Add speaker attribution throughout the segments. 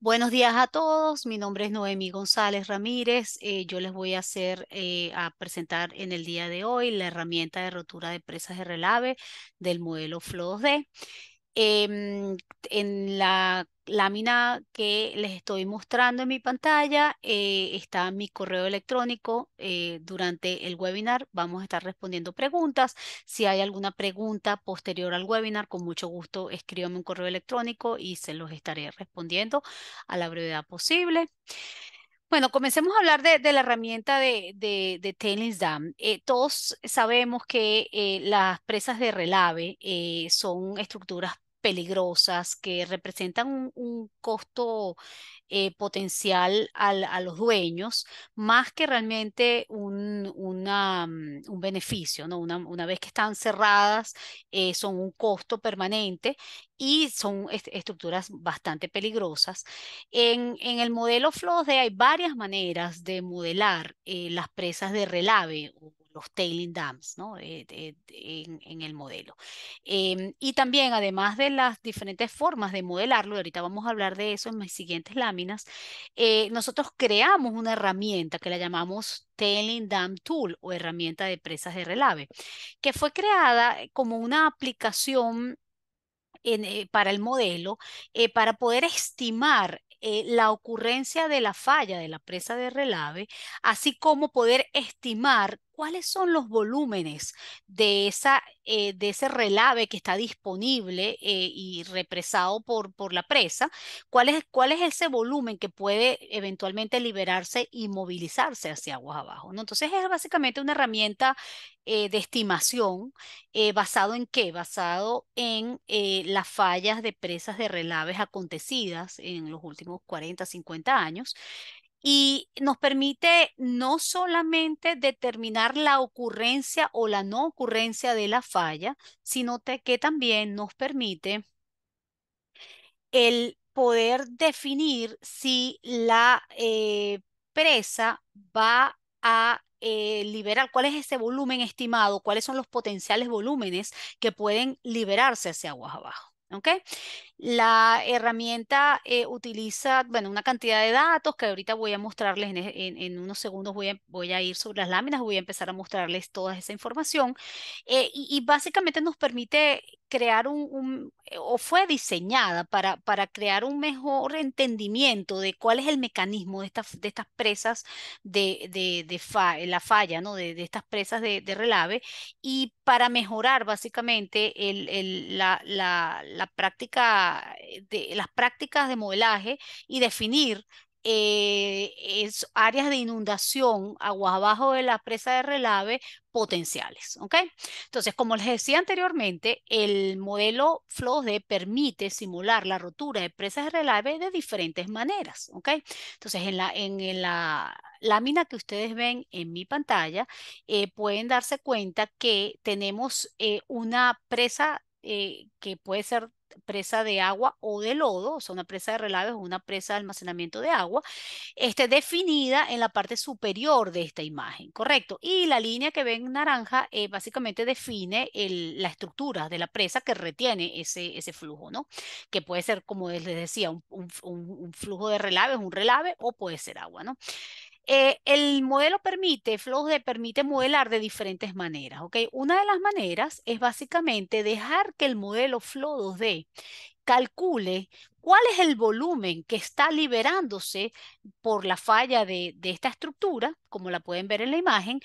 Speaker 1: Buenos días a todos, mi nombre es Noemí González Ramírez. Eh, yo les voy a hacer eh, a presentar en el día de hoy la herramienta de rotura de presas de relave del modelo Flow 2D. Em, en la lámina que les estoy mostrando en mi pantalla eh, está mi correo electrónico. Eh, durante el webinar vamos a estar respondiendo preguntas. Si hay alguna pregunta posterior al webinar, con mucho gusto escríbame un correo electrónico y se los estaré respondiendo a la brevedad posible. Bueno, comencemos a hablar de, la herramienta de, de, Dam. Eh, todos sabemos que las presas de relave son estructuras peligrosas que representan un, costo eh, potencial a los dueños, más que realmente un, mm, un beneficio, ¿no? Una, vez que están cerradas, eh, son un costo permanente y son estructuras bastante peligrosas. En, el modelo Flow hay varias maneras de modelar eh, las presas de relave o los tailing dams ¿no? Eh, eh, en, el modelo. Em, y también, además de las diferentes formas de modelarlo, y ahorita vamos a hablar de eso en mis siguientes láminas, eh, nosotros creamos una herramienta que la llamamos Tailing Dam Tool o herramienta de presas de relave, que fue creada como una aplicación para el modelo para poder estimar la ocurrencia de la falla de la presa de relave, así como poder estimar cuáles son los volúmenes de, esa, eh, de ese relave que está disponible eh, y represado por, por la presa, ¿Cuál es, cuál es ese volumen que puede eventualmente liberarse y movilizarse hacia aguas abajo. ¿no? Entonces es básicamente una herramienta eh, de estimación basado en qué? Basado en las fallas de presas de relaves acontecidas en los últimos 40, 50 años y nos permite no solamente determinar la ocurrencia o la no ocurrencia de la falla, sino que también nos permite el poder definir si la eh, presa va a eh, liberar, cuál es ese volumen estimado, cuáles son los potenciales volúmenes que pueden liberarse hacia aguas abajo. ¿okay? La herramienta eh, utiliza, bueno, una cantidad de datos que ahorita voy a mostrarles en, unos segundos, voy a, ir sobre las láminas, voy a empezar a mostrarles toda esa información. Eh, y, básicamente nos permite crear un, eh, o fue diseñada para, para, crear un mejor entendimiento de cuál es el mecanismo de estas, de estas presas de, la falla, ¿no? De, estas presas de, relave y para mejorar básicamente la, la, la práctica eh, de, las prácticas de modelaje y definir eh, áreas de inundación aguas abajo de la presa de relave potenciales. Entonces, como les decía anteriormente, el modelo FLOSDE permite simular la rotura de presas de relave de diferentes maneras. Entonces, en la, en, la lámina que ustedes ven en mi pantalla, eh, pueden darse cuenta que tenemos una presa que puede ser presa de agua o de lodo, o sea, una presa de relaves o una presa de almacenamiento de agua, esté definida en la parte superior de esta imagen, ¿correcto? Y la línea que ven naranja eh, básicamente define la estructura de la presa que retiene ese, flujo, ¿no? Que puede ser, como les decía, un, flujo de relaves, un relave, o puede ser agua, ¿no? Eh, el modelo permite, Flow2D permite modelar de diferentes maneras, ¿ok? Una de las maneras es básicamente dejar que el modelo Flow 2D calcule cuál es el volumen que está liberándose por la falla de, esta estructura, como la pueden ver en la imagen,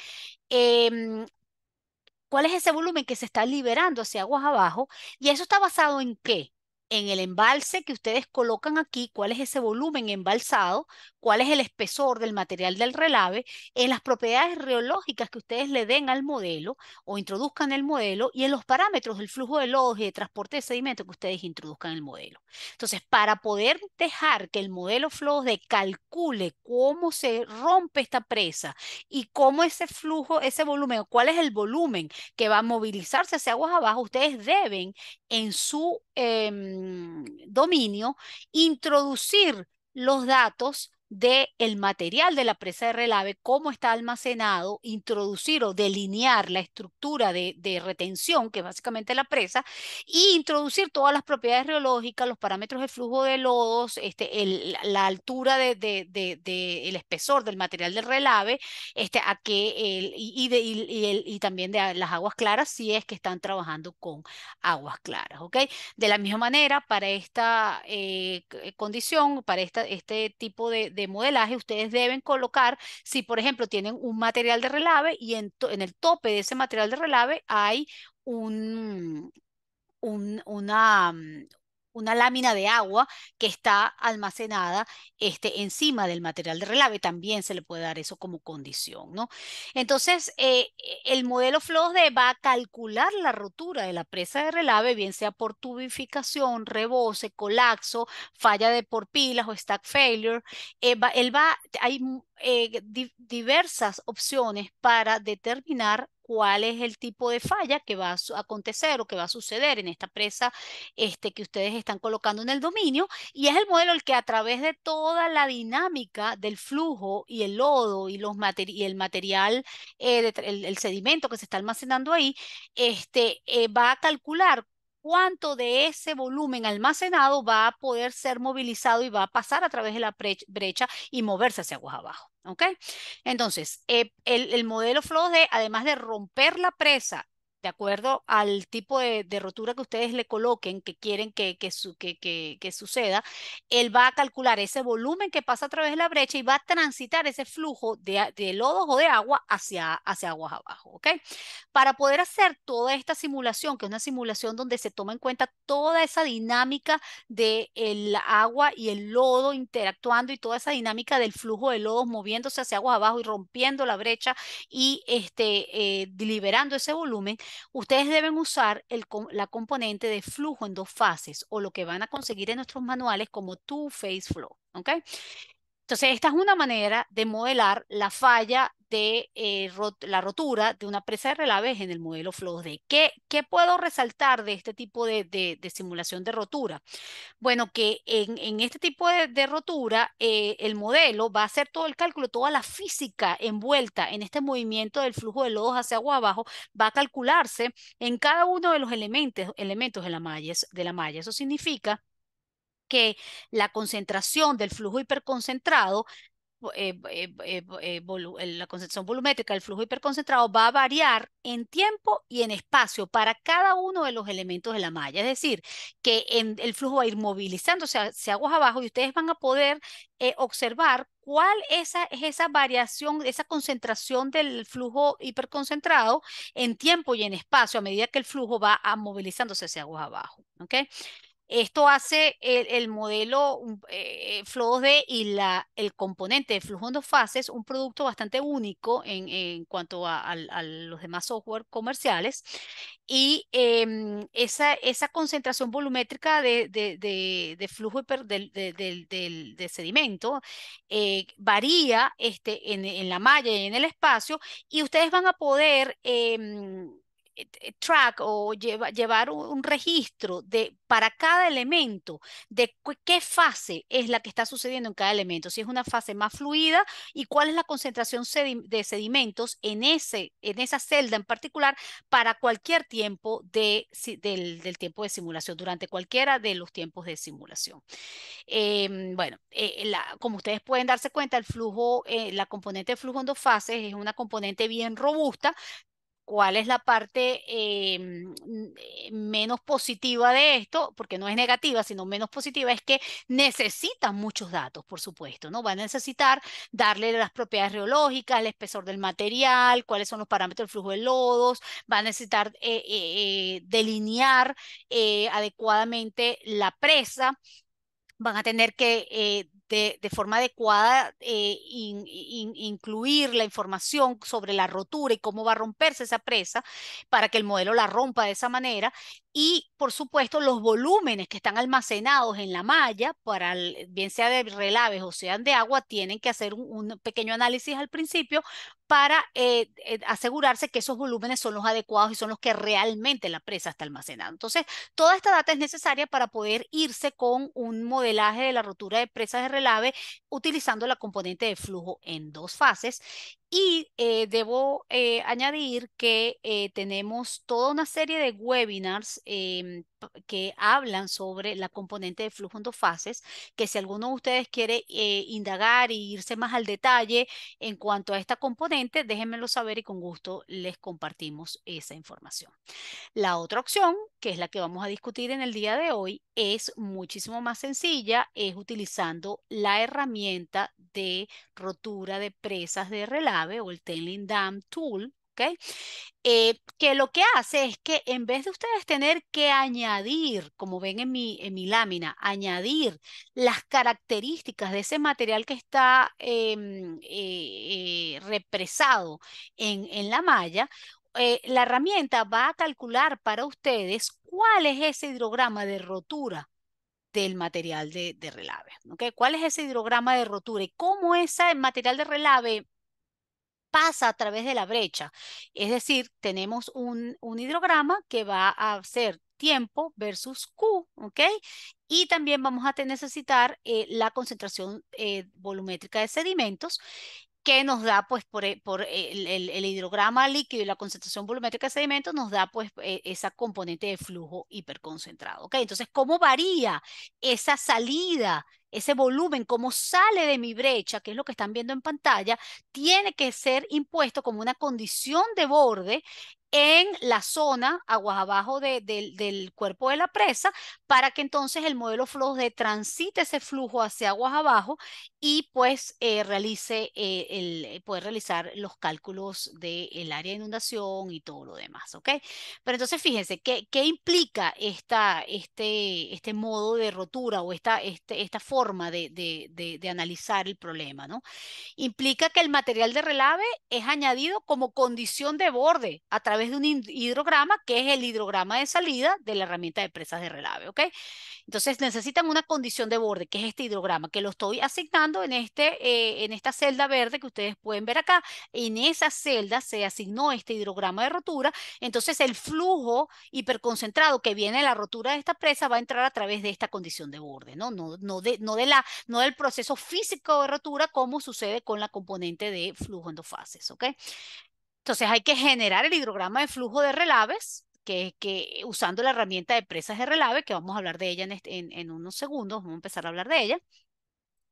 Speaker 1: em, cuál es ese volumen que se está liberando hacia aguas abajo, y eso está basado en qué? en el embalse que ustedes colocan aquí, cuál es ese volumen embalsado, cuál es el espesor del material del relave, en las propiedades reológicas que ustedes le den al modelo o introduzcan el modelo y en los parámetros del flujo de lodos y de transporte de sedimentos que ustedes introduzcan en el modelo. Entonces, para poder dejar que el modelo flow de calcule cómo se rompe esta presa y cómo ese flujo, ese volumen, cuál es el volumen que va a movilizarse hacia aguas abajo, ustedes deben en su... Em, Mm, dominio, introducir los datos del material de la presa de relave, cómo está almacenado, introducir o delinear la estructura de, retención, que es básicamente la presa, y e introducir todas las propiedades reológicas, los parámetros de flujo de lodos, este, el, la altura del de, espesor del material de relave, este, a que el, y, el, y, también de las aguas claras, si es que están trabajando con aguas claras. ¿okay? De la misma manera, para esta eh, condición, para este tipo de modelaje, ustedes deben colocar, si por ejemplo tienen un material de relave y en, el tope de ese material de relave hay un, un, una, una lámina de agua que está almacenada este, encima del material de relave, también se le puede dar eso como condición, ¿no? Entonces, eh, e, el modelo FLOSDE va a calcular la rotura de la presa de relave, bien sea por tubificación, rebose, colapso, falla de por pilas o stack failure. Eh, él va, hay eh, diversas opciones para determinar cuál es el tipo de falla que va a acontecer o que va a suceder en esta presa este, que ustedes están colocando en el dominio. Y es el modelo el que a través de toda la dinámica del flujo y el lodo y, los y el material, eh, el, sedimento que se está almacenando ahí, este, eh, va a calcular cuánto de ese volumen almacenado va a poder ser movilizado y va a pasar a través de la brecha y moverse hacia abajo. ¿ok? Entonces, eh, el, modelo Flood además de romper la presa de acuerdo al tipo de, rotura que ustedes le coloquen, que quieren que, suceda, él va a calcular ese volumen que pasa a través de la brecha y va a transitar ese flujo de, lodos o de agua hacia, hacia aguas abajo. ¿ok? Para poder hacer toda esta simulación, que es una simulación donde se toma en cuenta toda esa dinámica del el agua y el lodo interactuando y toda esa dinámica del flujo de lodos moviéndose hacia aguas abajo y rompiendo la brecha y este, eh, liberando ese volumen, Ustedes deben usar el, la componente de flujo en dos fases o lo que van a conseguir en nuestros manuales como two-phase flow. ¿ok? Entonces, esta es una manera de modelar la falla de eh, la rotura de una presa de relaves en el modelo ¿De ¿Qué, ¿Qué puedo resaltar de este tipo de, simulación de rotura? Bueno, que en, este tipo de, rotura, eh, el modelo va a hacer todo el cálculo, toda la física envuelta en este movimiento del flujo de lodos hacia agua abajo, va a calcularse en cada uno de los elementos, elementos de, la malla, de la malla. Eso significa que la concentración del flujo hiperconcentrado eh, eh, eh, la concentración volumétrica del flujo hiperconcentrado va a variar en tiempo y en espacio para cada uno de los elementos de la malla. Es decir, que el flujo va a ir movilizándose hacia aguas abajo y ustedes van a poder observar cuál esa, es esa variación, esa concentración del flujo hiperconcentrado en tiempo y en espacio a medida que el flujo va a, movilizándose hacia aguas abajo. ¿okay? Esto hace el, modelo eh, eh, Flow 2 y la, el componente de flujo en dos fases un producto bastante único en, cuanto a, los demás software comerciales. Y em, esa, esa concentración volumétrica de, flujo de, sedimento eh, varía este, en, la malla y en el espacio y ustedes van a poder... Em, eh, eh, track o llevar un registro de para cada elemento de qué fase es la que está sucediendo en cada elemento, si es una fase más fluida y cuál es la concentración de sedimentos en, ese, en esa celda en particular para cualquier tiempo de, del, tiempo de simulación, durante cualquiera de los tiempos de simulación. Em, bueno, eh, como ustedes pueden darse cuenta, el flujo, la componente de flujo en dos fases es una componente bien robusta cuál es la parte em, eh, menos positiva de esto, porque no es negativa, sino menos positiva, es que necesitan muchos datos, por supuesto, ¿no? va a necesitar darle las propiedades reológicas, el espesor del material, cuáles son los parámetros del flujo de lodos, va a necesitar eh, eh, delinear adecuadamente la presa, van a tener que de, forma adecuada eh, incluir la información sobre la rotura y cómo va a romperse esa presa para que el modelo la rompa de esa manera y por supuesto los volúmenes que están almacenados en la malla, para eh, bien sea de relaves o sean de agua, tienen que hacer un, pequeño análisis al principio para eh, eh, asegurarse que esos volúmenes son los adecuados y son los que realmente la presa está almacenando. Entonces, toda esta data es necesaria para poder irse con un modelaje de la rotura de presas de relave utilizando la componente de flujo en dos fases y eh, debo eh, añadir que eh, tenemos toda una serie de webinars em, que hablan sobre la componente de flujo en dos fases, que si alguno de ustedes quiere eh, indagar e irse más al detalle en cuanto a esta componente, déjenmelo saber y con gusto les compartimos esa información. La otra opción, que es la que vamos a discutir en el día de hoy, es muchísimo más sencilla, es utilizando la herramienta de rotura de presas de relave o el Tenlin Dam Tool eh, que lo que hace es que en vez de ustedes tener que añadir, como ven en mi, en mi lámina, añadir las características de ese material que está em, eh, eh, represado en, en, la malla, la herramienta va a calcular para ustedes cuál es ese hidrograma de rotura del material de, relave. ¿Cuál es ese hidrograma de rotura y cómo ese material de relave pasa a través de la brecha. Es decir, tenemos un, hidrograma que va a ser tiempo versus Q, ¿ok? Y también vamos a necesitar eh, la concentración eh, volumétrica de sedimentos que nos da, pues, por, e, el, el, hidrograma líquido y la concentración volumétrica de sedimentos, nos da, pues, e, esa componente de flujo hiperconcentrado, ¿ok? Entonces, ¿cómo varía esa salida ese volumen, como sale de mi brecha, que es lo que están viendo en pantalla, tiene que ser impuesto como una condición de borde en la zona aguas abajo del cuerpo de la presa para que entonces el modelo flow de transite ese flujo hacia aguas abajo y pues eh, realice eh, el, eh, poder realizar los cálculos del área de inundación y todo lo demás, ¿ok? Pero entonces fíjense, ¿qué, qué implica esta, este, este modo de rotura o esta, este, esta forma de, de analizar el problema, ¿no? Implica que el material de relave es añadido como condición de borde a través de un hidrograma, que es el hidrograma de salida de la herramienta de presas de relave, ¿ok? Entonces necesitan una condición de borde, que es este hidrograma, que lo estoy asignando en, este, eh, en esta celda verde que ustedes pueden ver acá. En esa celda se asignó este hidrograma de rotura, entonces el flujo hiperconcentrado que viene de la rotura de esta presa va a entrar a través de esta condición de borde, ¿no? No, no, de, no del proceso físico de rotura como sucede con la componente de flujo en dos fases, ¿ok? Entonces hay que generar el hidrograma de flujo de relaves, que, que usando la herramienta de presas de relave, que vamos a hablar de ella este, en, unos segundos, vamos a empezar a hablar de ella.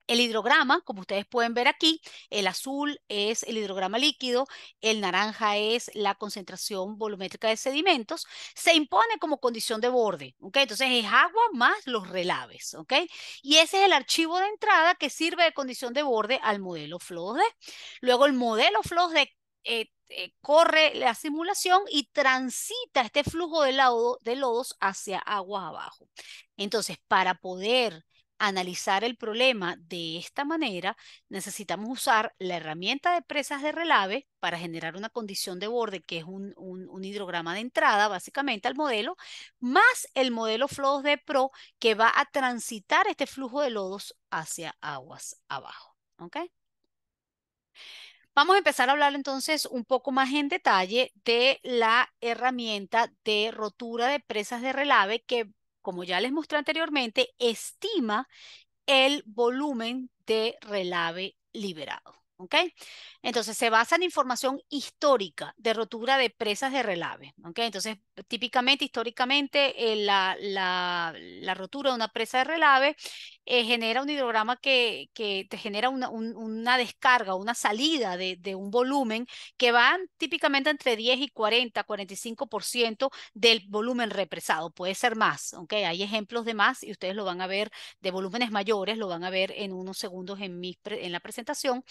Speaker 1: El hidrograma, como ustedes pueden ver aquí, el azul es el hidrograma líquido, el naranja es la concentración volumétrica de sedimentos, se impone como condición de borde, ¿ok? Entonces es agua más los relaves, ¿ok? Y ese es el archivo de entrada que sirve de condición de borde al modelo FLOSD. Luego el modelo FLOSD de eh, eh, corre la simulación y transita este flujo de, lodo, de lodos hacia aguas abajo. Entonces, para poder analizar el problema de esta manera, necesitamos usar la herramienta de presas de relave para generar una condición de borde, que es un, hidrograma de entrada, básicamente, al modelo, más el modelo Flows de Pro, que va a transitar este flujo de lodos hacia aguas abajo. ¿Ok? Vamos a empezar a hablar entonces un poco más en detalle de la herramienta de rotura de presas de relave que, como ya les mostré anteriormente, estima el volumen de relave liberado. ¿ok? Entonces se basa en información histórica de rotura de presas de relave, ¿ok? Entonces típicamente, históricamente, eh, la, la, rotura de una presa de relave eh, genera un hidrograma que, que te genera una, una, descarga, una salida de, un volumen que va típicamente entre 10 y 40, 45% del volumen represado, puede ser más, ¿ok? Hay ejemplos de más y ustedes lo van a ver de volúmenes mayores, lo van a ver en unos segundos en, en la presentación.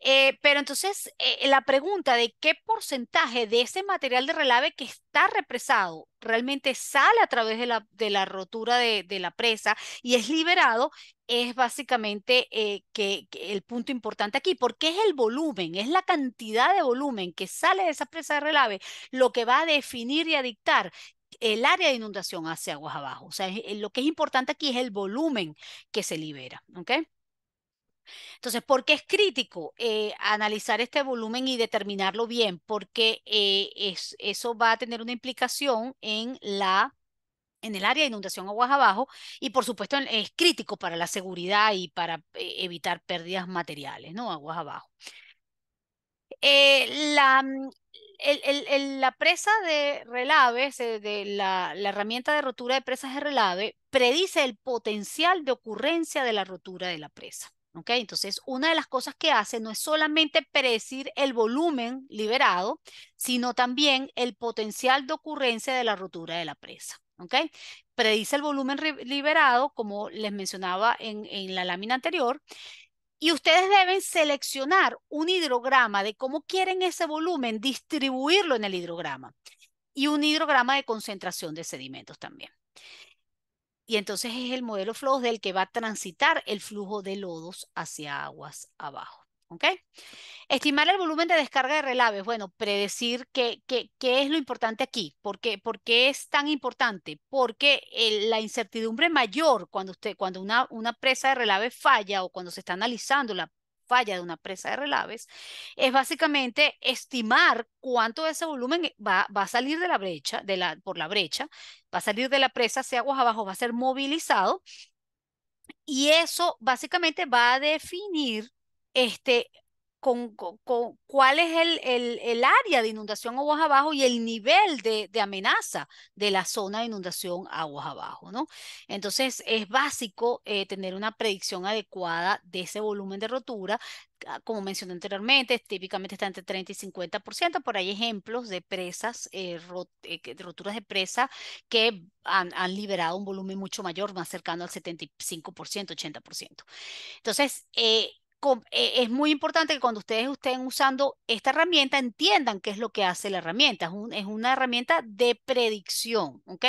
Speaker 1: Eh, pero entonces, eh, la pregunta de qué porcentaje de ese material de relave que está represado realmente sale a través de la, de la rotura de, la presa y es liberado, es básicamente eh, que, el punto importante aquí, porque es el volumen, es la cantidad de volumen que sale de esa presa de relave lo que va a definir y a dictar el área de inundación hacia aguas abajo. O sea, lo que es importante aquí es el volumen que se libera. ¿okay? Entonces, ¿por qué es crítico eh, analizar este volumen y determinarlo bien? Porque eh, es, eso va a tener una implicación en la en el área de inundación aguas abajo y por supuesto es crítico para la seguridad y para eh, evitar pérdidas materiales, ¿no? Aguas abajo. la, mm, la presa de relaves, de la, la, herramienta de rotura de presas de relave, predice el potencial de ocurrencia de la rotura de la presa. Entonces, una de las cosas que hace no es solamente predecir el volumen liberado, sino también el potencial de ocurrencia de la rotura de la presa. Predice el volumen liberado, como les mencionaba en, en la lámina anterior, y ustedes deben seleccionar un hidrograma de cómo quieren ese volumen, distribuirlo en el hidrograma y un hidrograma de concentración de sedimentos también y entonces es el modelo flow del que va a transitar el flujo de lodos hacia aguas abajo. ¿ok? Estimar el volumen de descarga de relaves. Bueno, predecir qué, qué, es lo importante aquí. ¿Por qué, es tan importante? Porque la incertidumbre mayor cuando, usted, cuando una, una presa de relaves falla o cuando se está analizando la, vaya de una presa de relaves, es básicamente estimar cuánto de ese volumen va, va a salir de la brecha, de la, por la brecha, va a salir de la presa hacia aguas abajo, va a ser movilizado y eso básicamente va a definir este, con, cuál es el, el, área de inundación aguas abajo y el nivel de, amenaza de la zona de inundación aguas abajo, ¿no? Entonces es básico eh, tener una predicción adecuada de ese volumen de rotura, ah, como mencioné anteriormente, típicamente está entre 30 y 50%. Por ahí ejemplos de presas, eh, eh, de roturas de presa que han, han, liberado un volumen mucho mayor, más cercano al 75%, 80%. Entonces, eh, eh, es muy importante que cuando ustedes estén usando esta herramienta entiendan qué es lo que hace la herramienta. Es, una herramienta de predicción, ¿ok?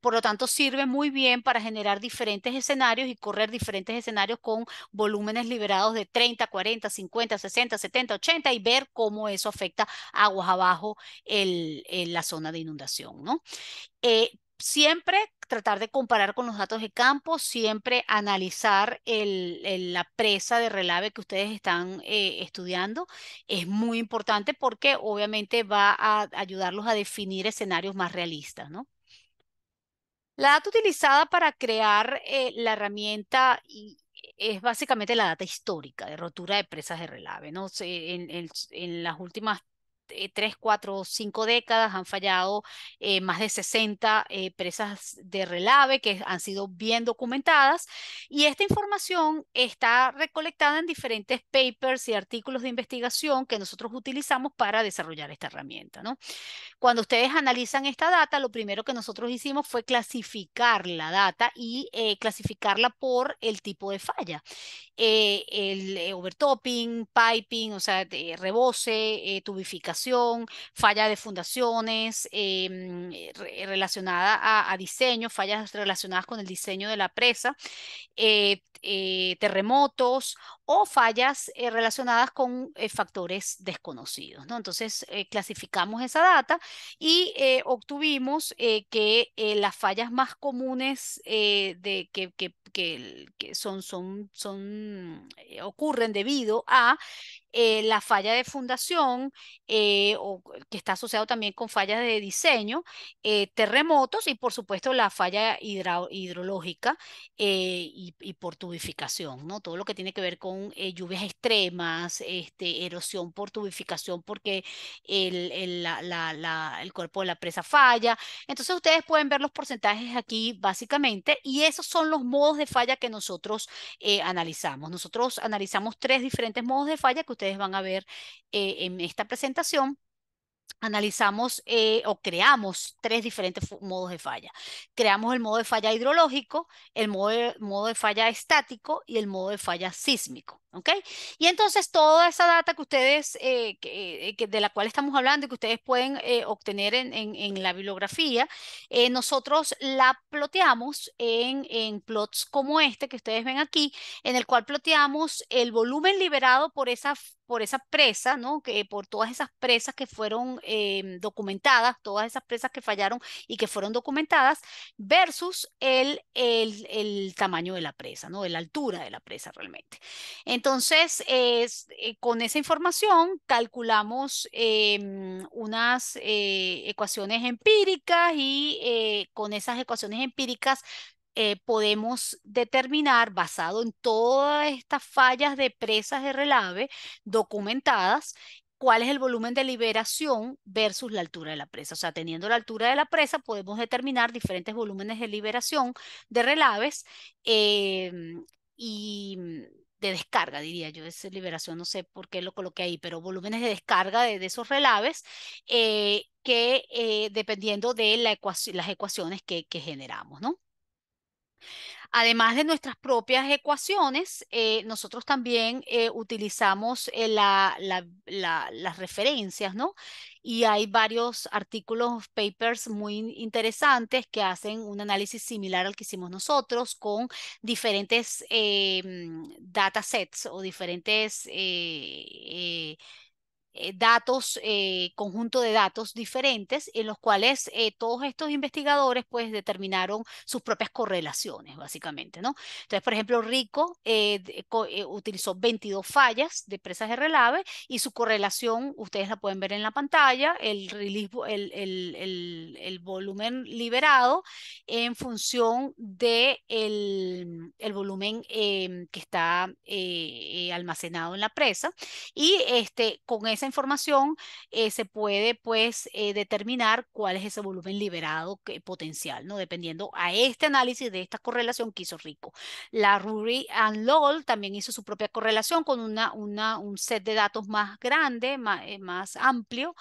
Speaker 1: Por lo tanto, sirve muy bien para generar diferentes escenarios y correr diferentes escenarios con volúmenes liberados de 30, 40, 50, 60, 70, 80 y ver cómo eso afecta aguas abajo en la zona de inundación, ¿no? Eh, siempre tratar de comparar con los datos de campo, siempre analizar la presa de relave que ustedes están eh, estudiando. Es muy importante porque obviamente va a ayudarlos a definir escenarios más realistas, ¿no? La data utilizada para crear eh, la herramienta es básicamente la data histórica de rotura de presas de relave. ¿no? en, las últimas eh, tres, cuatro, cinco décadas han fallado eh, más de 60 eh, presas de relave que han sido bien documentadas y esta información está recolectada en diferentes papers y artículos de investigación que nosotros utilizamos para desarrollar esta herramienta. ¿no? Cuando ustedes analizan esta data, lo primero que nosotros hicimos fue clasificar la data y clasificarla por el tipo de falla. el overtopping, piping, o sea, rebose, tubificación falla de fundaciones em, eh, relacionada a, diseño, fallas relacionadas con el diseño de la presa, eh, eh, terremotos, o fallas eh, relacionadas con eh, factores desconocidos. ¿no? Entonces, eh, clasificamos esa data y obtuvimos que las fallas más comunes de, que, que, que, son, son, son ocurren debido a la falla de fundación, o, que está asociado también con fallas de diseño, terremotos y, por supuesto, la falla hidrológica y, y por tubificación, ¿no? todo lo que tiene que ver con eh, lluvias extremas, este, erosión por tubificación porque el, cuerpo de la presa falla. Entonces ustedes pueden ver los porcentajes aquí básicamente y esos son los modos de falla que nosotros eh, analizamos. Nosotros analizamos tres diferentes modos de falla que ustedes van a ver eh, en esta presentación analizamos eh, o creamos tres diferentes modos de falla. Creamos el modo de falla hidrológico, el modo de falla estático y el modo de falla sísmico. Y entonces toda esa data que ustedes, eh, eh, de la cual estamos hablando y que ustedes pueden eh, obtener en, la bibliografía, nosotros la ploteamos en, plots como este que ustedes ven aquí, en el cual ploteamos el volumen liberado por esa, por esa presa, ¿no? Que, por todas esas presas que fueron em, documentadas, todas esas presas que fallaron y que fueron documentadas, versus el, el tamaño de la presa, ¿no? la altura de la presa realmente. Entonces, entonces, eh, con esa información calculamos em, unas eh, ecuaciones empíricas y eh, con esas ecuaciones empíricas podemos determinar, basado en todas estas fallas de presas de relave documentadas, cuál es el volumen de liberación versus la altura de la presa. O sea, teniendo la altura de la presa, podemos determinar diferentes volúmenes de liberación de relaves em, y de descarga, diría yo, esa liberación, no sé por qué lo coloqué ahí, pero volúmenes de descarga de, esos relaves eh, que eh, dependiendo de la las ecuaciones que, que generamos, ¿no? Además de nuestras propias ecuaciones, eh, nosotros también eh, utilizamos eh, las referencias, ¿no? Y hay varios artículos, papers muy interesantes que hacen un análisis similar al que hicimos nosotros con diferentes em, datasets o diferentes eh, datos, eh, conjunto de datos diferentes, en los cuales eh, todos estos investigadores pues determinaron sus propias correlaciones, básicamente, ¿no? Entonces, por ejemplo, Rico utilizó 22 fallas de presas de relave y su correlación, ustedes la pueden ver en la pantalla, el, el, el, volumen liberado en función de el, volumen que está almacenado en la presa y este, con esa información eh, se puede pues eh, determinar cuál es ese volumen liberado que, potencial, ¿no? Dependiendo a este análisis de esta correlación que hizo Rico. La Rury and Lowell también hizo su propia correlación con una, una, un set de datos más grande, eh, más, amplio.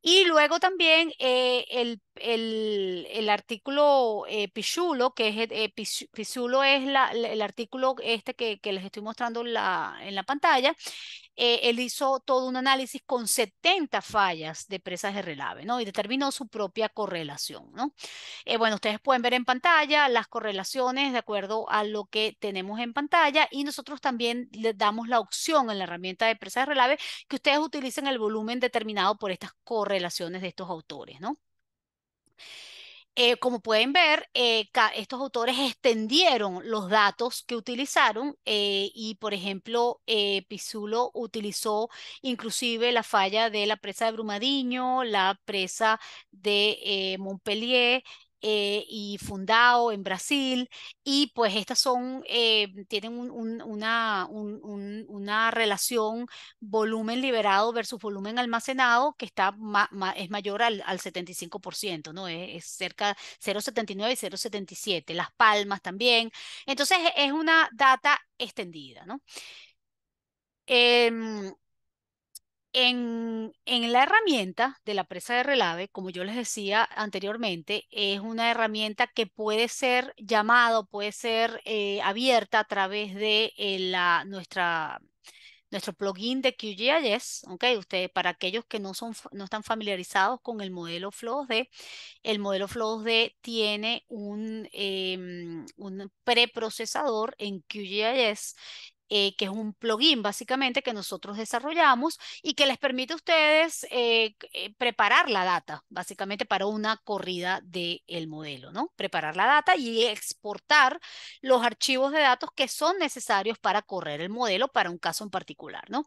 Speaker 1: Y luego también el el, artículo eh, Pichulo, que es eh, Pichulo es el artículo este que, les estoy mostrando en la pantalla, eh, él hizo todo un análisis con 70 fallas de presas de relave, ¿no? Y determinó su propia correlación, ¿no? bueno, ustedes pueden ver en pantalla las correlaciones de acuerdo a lo que tenemos en pantalla y nosotros también le damos la opción en la herramienta de presas de relave que ustedes utilicen el volumen determinado por estas correlaciones de estos autores, ¿no? Eh, como pueden ver, eh, estos autores extendieron los datos que utilizaron eh, y, por ejemplo, Pisulo utilizó inclusive la falla de la presa de Brumadiño, la presa de Montpellier, eh, y fundado en Brasil, y pues estas son, eh, tienen una, una, relación volumen liberado versus volumen almacenado que está es mayor al, 75%, ¿no? E, es, cerca cerca 0,79 y 0,77. Las Palmas también. Entonces e, es una data extendida, ¿no? Em, en, la herramienta de la presa de relave, como yo les decía anteriormente, es una herramienta que puede ser llamada, puede ser eh, abierta a través de eh, la, nuestra, nuestro plugin de QGIS, Okay, Ustedes, para aquellos que no, son, no están familiarizados con el modelo flow de d el modelo Flow2D tiene un, em, un preprocesador en QGIS eh, que es un plugin básicamente que nosotros desarrollamos y que les permite a ustedes eh, eh, preparar la data, básicamente para una corrida del modelo, ¿no? Preparar la data y exportar los archivos de datos que son necesarios para correr el modelo para un caso en particular, ¿no?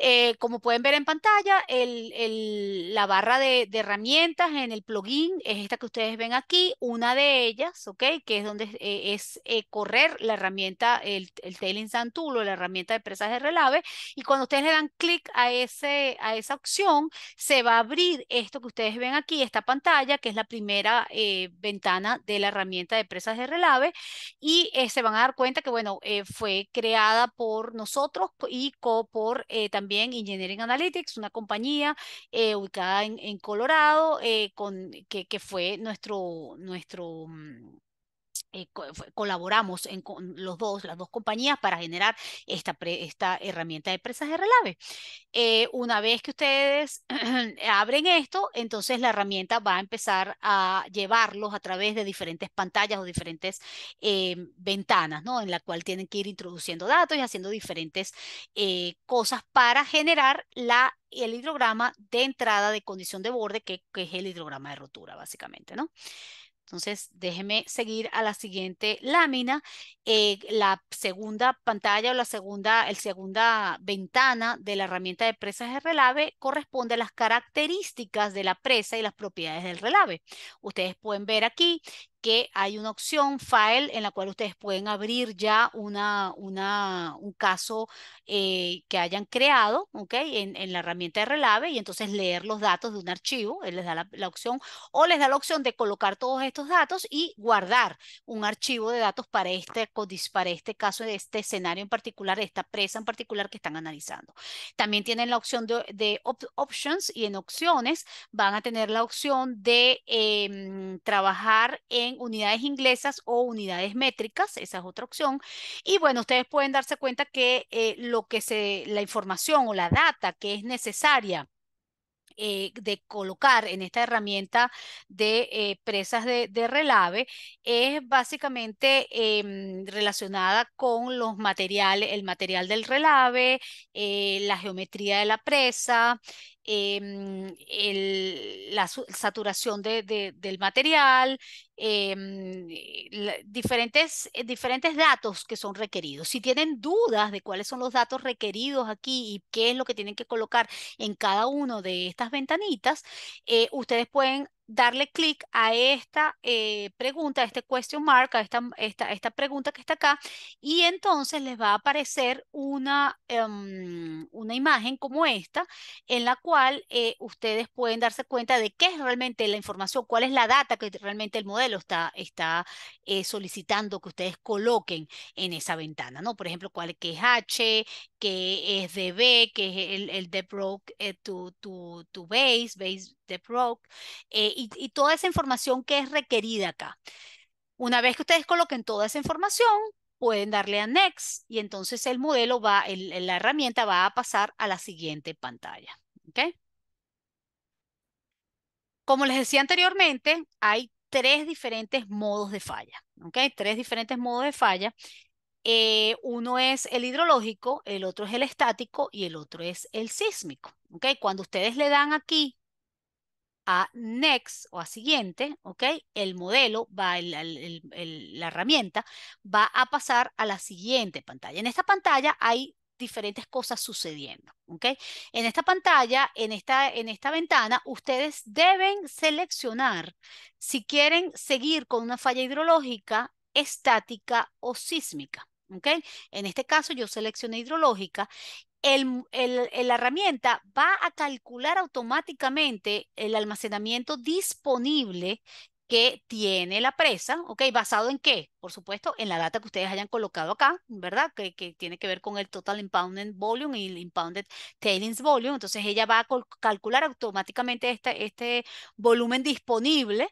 Speaker 1: Eh, como pueden ver en pantalla, el, la barra de, herramientas en el plugin es esta que ustedes ven aquí, una de ellas, ¿ok? Que es donde eh, es eh, correr la herramienta, el, el Tailing la herramienta de presas de relave. Y cuando ustedes le dan clic a, ese, a esa opción, se va a abrir esto que ustedes ven aquí, esta pantalla, que es la primera ventana de la herramienta de presas de relave. Y se van a dar cuenta que, bueno, fue creada por nosotros y co por también también Engineering Analytics, una compañía eh, ubicada en, en Colorado, eh, con, que, que, fue nuestro, nuestro mm, eh, colaboramos en, con los dos, las dos compañías para generar esta, esta herramienta de presas de Eh, una vez que ustedes abren esto, entonces la herramienta va a empezar a llevarlos a través de diferentes pantallas o diferentes eh, ventanas, ¿no? En la cual tienen que ir introduciendo datos y haciendo diferentes eh, cosas para generar la el hidrograma de entrada de condición de borde, que, que es el hidrograma de rotura, básicamente, ¿no? Entonces, déjeme seguir a la siguiente lámina. Eh, la segunda pantalla o la segunda, el segunda ventana de la herramienta de presas de relave corresponde a las características de la presa y las propiedades del relave. Ustedes pueden ver aquí que hay una opción file en la cual ustedes pueden abrir ya una, una, un caso eh, que hayan creado ¿okay? en, en, la herramienta de Relave y entonces leer los datos de un archivo, él les da la, opción o les da la opción de colocar todos estos datos y guardar un archivo de datos para este, para este caso, de este escenario en particular, esta presa en particular que están analizando. También tienen la opción de, de options y en opciones van a tener la opción de em, trabajar en unidades inglesas o unidades métricas, esa es otra opción. Y bueno, ustedes pueden darse cuenta que eh, lo que se, la información o la data que es necesaria eh, de colocar en esta herramienta de eh, presas de, relave es básicamente em, relacionada con los materiales, el material del relave, la geometría de la presa, Em, la saturación del material, em, eh, diferentes, eh, diferentes datos que son requeridos. Si tienen dudas de cuáles son los datos requeridos aquí y qué es lo que tienen que colocar en cada uno de estas ventanitas, eh, ustedes pueden darle clic a esta eh, pregunta, a este question mark, a esta, esta, esta, pregunta que está acá, y entonces les va a aparecer una, em, una imagen como esta, en la cual eh, ustedes pueden darse cuenta de qué es realmente la información, cuál es la data que realmente el modelo está, está eh, solicitando que ustedes coloquen en esa ventana, ¿no? Por ejemplo, cuál que es H, qué es DB, qué es el, el de broke to, tu base, base de Broke, eh, y, toda esa información que es requerida acá. Una vez que ustedes coloquen toda esa información, pueden darle a Next y entonces el modelo va, la herramienta va a pasar a la siguiente pantalla. ¿ok? Como les decía anteriormente, hay tres diferentes modos de falla. ¿okay? Tres diferentes modos de falla. Eh, uno es el hidrológico, el otro es el estático y el otro es el sísmico. ¿ok? Cuando ustedes le dan aquí a next o a siguiente, ¿ok? El modelo, va la herramienta, va a pasar a la siguiente pantalla. En esta pantalla hay diferentes cosas sucediendo, ¿ok? En esta pantalla, en esta, en esta ventana, ustedes deben seleccionar si quieren seguir con una falla hidrológica, estática o sísmica. ¿ok? En este caso yo seleccioné hidrológica el, la herramienta va a calcular automáticamente el almacenamiento disponible que tiene la presa, ¿ok? ¿Basado en qué? Por supuesto, en la data que ustedes hayan colocado acá, ¿verdad? Que, que tiene que ver con el Total Impounded Volume y el Impounded Tailings Volume. Entonces, ella va a calcular automáticamente este, este volumen disponible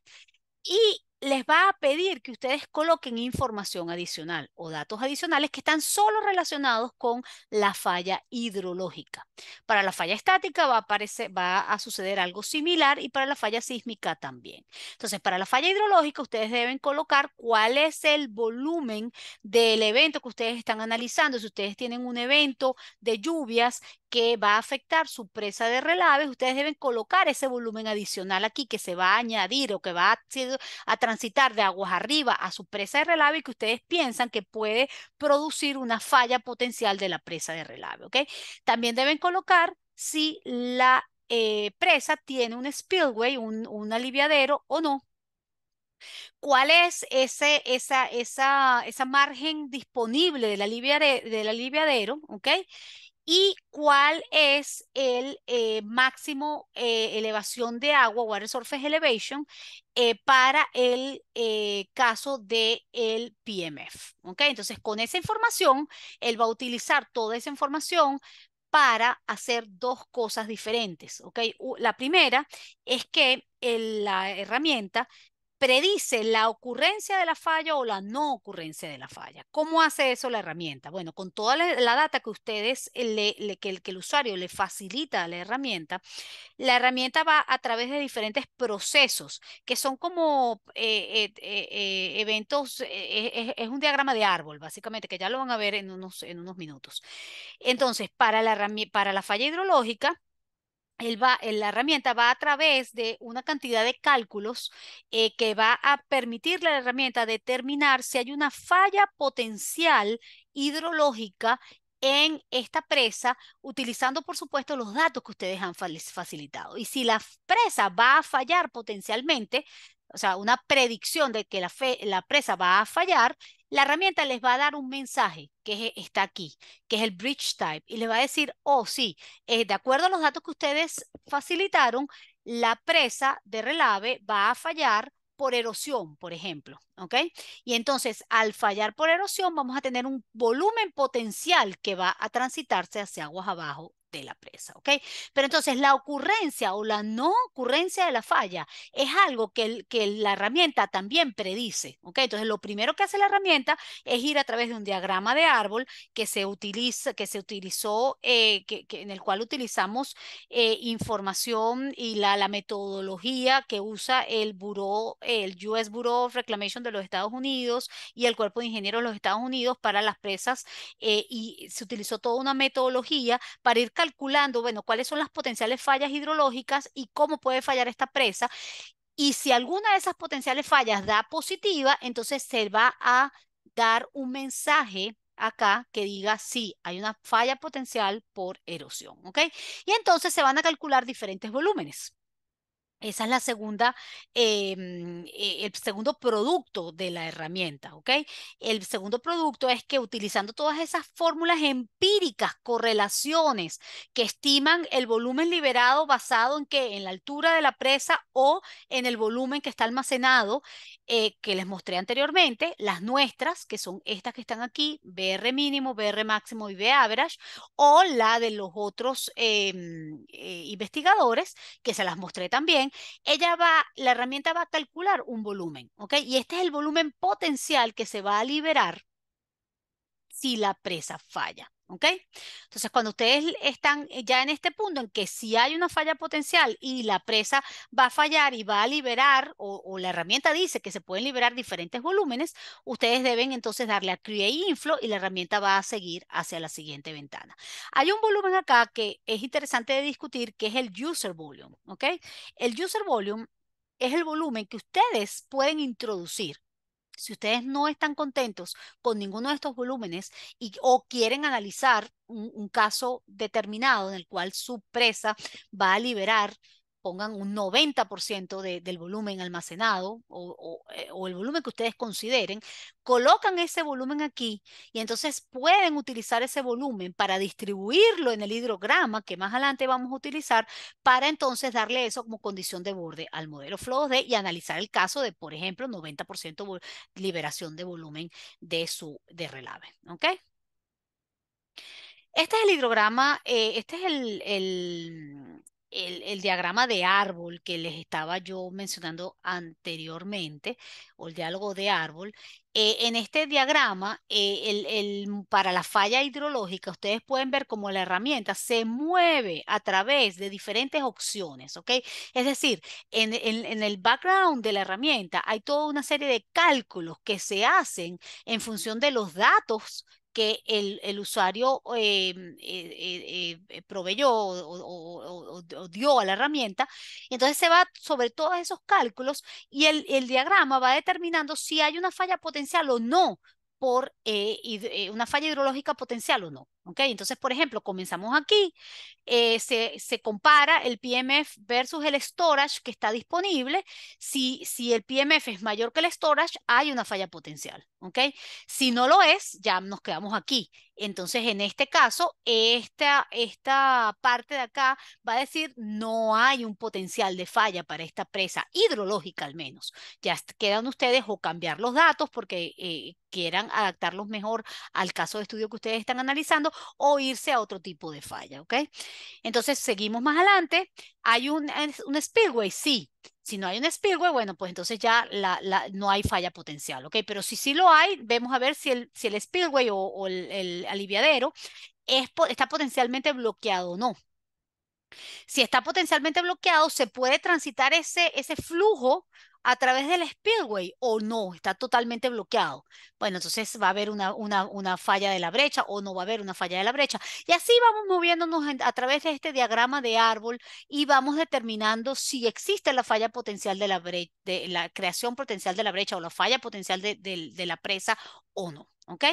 Speaker 1: y les va a pedir que ustedes coloquen información adicional o datos adicionales que están solo relacionados con la falla hidrológica. Para la falla estática va a, va a suceder algo similar y para la falla sísmica también. Entonces, para la falla hidrológica ustedes deben colocar cuál es el volumen del evento que ustedes están analizando. Si ustedes tienen un evento de lluvias que va a afectar su presa de relave, ustedes deben colocar ese volumen adicional aquí que se va a añadir o que va a, transitar de aguas arriba a su presa de relave y que ustedes piensan que puede producir una falla potencial de la presa de relave. ¿ok? También deben colocar si la eh, presa tiene un spillway, un, aliviadero o no. ¿Cuál es ese, esa, esa, esa margen disponible del aliviadero? Del aliviadero y cuál es el eh, máximo eh, elevación de agua, water surface elevation, eh, para el caso del el PMF. Entonces, con esa información, él va a utilizar toda esa información para hacer dos cosas diferentes. La primera es que la herramienta predice la ocurrencia de la falla o la no ocurrencia de la falla. ¿Cómo hace eso la herramienta? Bueno, con toda la, data que ustedes, eh, que, el, usuario le facilita a la herramienta, la herramienta va a través de diferentes procesos, que son como eh, eh, eventos, es, un diagrama de árbol, básicamente, que ya lo van a ver en unos, en unos minutos. Entonces, para la, para la falla hidrológica, eh, la herramienta va a través de una cantidad de cálculos eh, que va a permitirle a la herramienta determinar si hay una falla potencial hidrológica en esta presa, utilizando por supuesto los datos que ustedes han facilitado. Y si la presa va a fallar potencialmente, o sea, una predicción de que la, la presa va a fallar, la herramienta les va a dar un mensaje que está aquí, que es el bridge type, y les va a decir, oh sí, eh, de acuerdo a los datos que ustedes facilitaron, la presa de relave va a fallar por erosión, por ejemplo, ¿ok? Y entonces, al fallar por erosión, vamos a tener un volumen potencial que va a transitarse hacia aguas abajo de la presa, ¿ok? Pero entonces la ocurrencia o la no ocurrencia de la falla es algo que, que la herramienta también predice, ¿ok? Entonces lo primero que hace la herramienta es ir a través de un diagrama de árbol que se utiliza, que se utilizó, eh, que, en el cual utilizamos eh, información y la, la, metodología que usa el Bureau, el US Bureau of Reclamation de los Estados Unidos y el Cuerpo de Ingenieros de los Estados Unidos para las presas eh, y se utilizó toda una metodología para ir calculando, bueno, cuáles son las potenciales fallas hidrológicas y cómo puede fallar esta presa. Y si alguna de esas potenciales fallas da positiva, entonces se va a dar un mensaje acá que diga sí, hay una falla potencial por erosión, ¿ok? Y entonces se van a calcular diferentes volúmenes. Esa es la segunda, em, e, el segundo producto de la herramienta, ¿ok? El segundo producto es que utilizando todas esas fórmulas empíricas, correlaciones que estiman el volumen liberado basado en que en la altura de la presa o en el volumen que está almacenado, eh, que les mostré anteriormente, las nuestras, que son estas que están aquí, BR mínimo, BR máximo y B average, o la de los otros em, eh, investigadores, que se las mostré también, ella va, la herramienta va a calcular un volumen, ¿ok? Y este es el volumen potencial que se va a liberar si la presa falla. ¿Ok? Entonces, cuando ustedes están eh, ya en este punto en que si hay una falla potencial y la presa va a fallar y va a liberar, o, la herramienta dice que se pueden liberar diferentes volúmenes, ustedes deben entonces darle a Create Inflow y la herramienta va a seguir hacia la siguiente ventana. Hay un volumen acá que es interesante de discutir, que es el User Volume. ¿Ok? El User Volume es el volumen que ustedes pueden introducir. Si ustedes no están contentos con ninguno de estos volúmenes y, o quieren analizar un, un, caso determinado en el cual su presa va a liberar pongan un 90% del volumen almacenado eh, o, el volumen que ustedes consideren, colocan ese volumen aquí y entonces pueden utilizar ese volumen para distribuirlo en el hidrograma que más adelante vamos a utilizar para entonces darle eso como condición de borde al modelo de y analizar el caso de, por ejemplo, 90% liberación de volumen de su de relave. ¿Ok? Este es el hidrograma, eh, este es el el, diagrama de árbol que les estaba yo mencionando anteriormente, o el diálogo de árbol, eh, en este diagrama, eh, el, para la falla hidrológica, ustedes pueden ver cómo la herramienta se mueve a través de diferentes opciones, ¿ok? Es decir, en, en, en el background de la herramienta hay toda una serie de cálculos que se hacen en función de los datos que el, usuario proveyó o, dio a la herramienta. Entonces se va sobre todos esos cálculos y el, el diagrama va determinando si hay una falla potencial o no por eh, eh, una falla hidrológica potencial o no. ¿okay? Entonces, por ejemplo, comenzamos aquí, eh, se, se, compara el PMF versus el storage que está disponible. Si, si el PMF es mayor que el storage, hay una falla potencial. ¿okay? Si no lo es, ya nos quedamos aquí. Entonces, en este caso, esta, esta parte de acá va a decir no hay un potencial de falla para esta presa, hidrológica al menos. Ya quedan ustedes o cambiar los datos porque eh, quieran adaptarlos mejor al caso de estudio que ustedes están analizando o irse a otro tipo de falla, ¿ok? Entonces, seguimos más adelante. ¿Hay un, un spillway? Sí, si no hay un spillway, bueno, pues entonces ya la, la, no hay falla potencial, ¿ok? Pero si sí lo hay, vemos a ver si el, si el spillway o, el, el, aliviadero está potencialmente bloqueado o no. Si está potencialmente bloqueado, se puede transitar ese, ese flujo a través del spillway o no, está totalmente bloqueado. Bueno, entonces va a haber una, una, una falla de la brecha o no va a haber una falla de la brecha. Y así vamos moviéndonos a través de este diagrama de árbol y vamos determinando si existe la falla potencial de la brecha, de la creación potencial de la brecha o la falla potencial de, la presa o no. ¿Ok?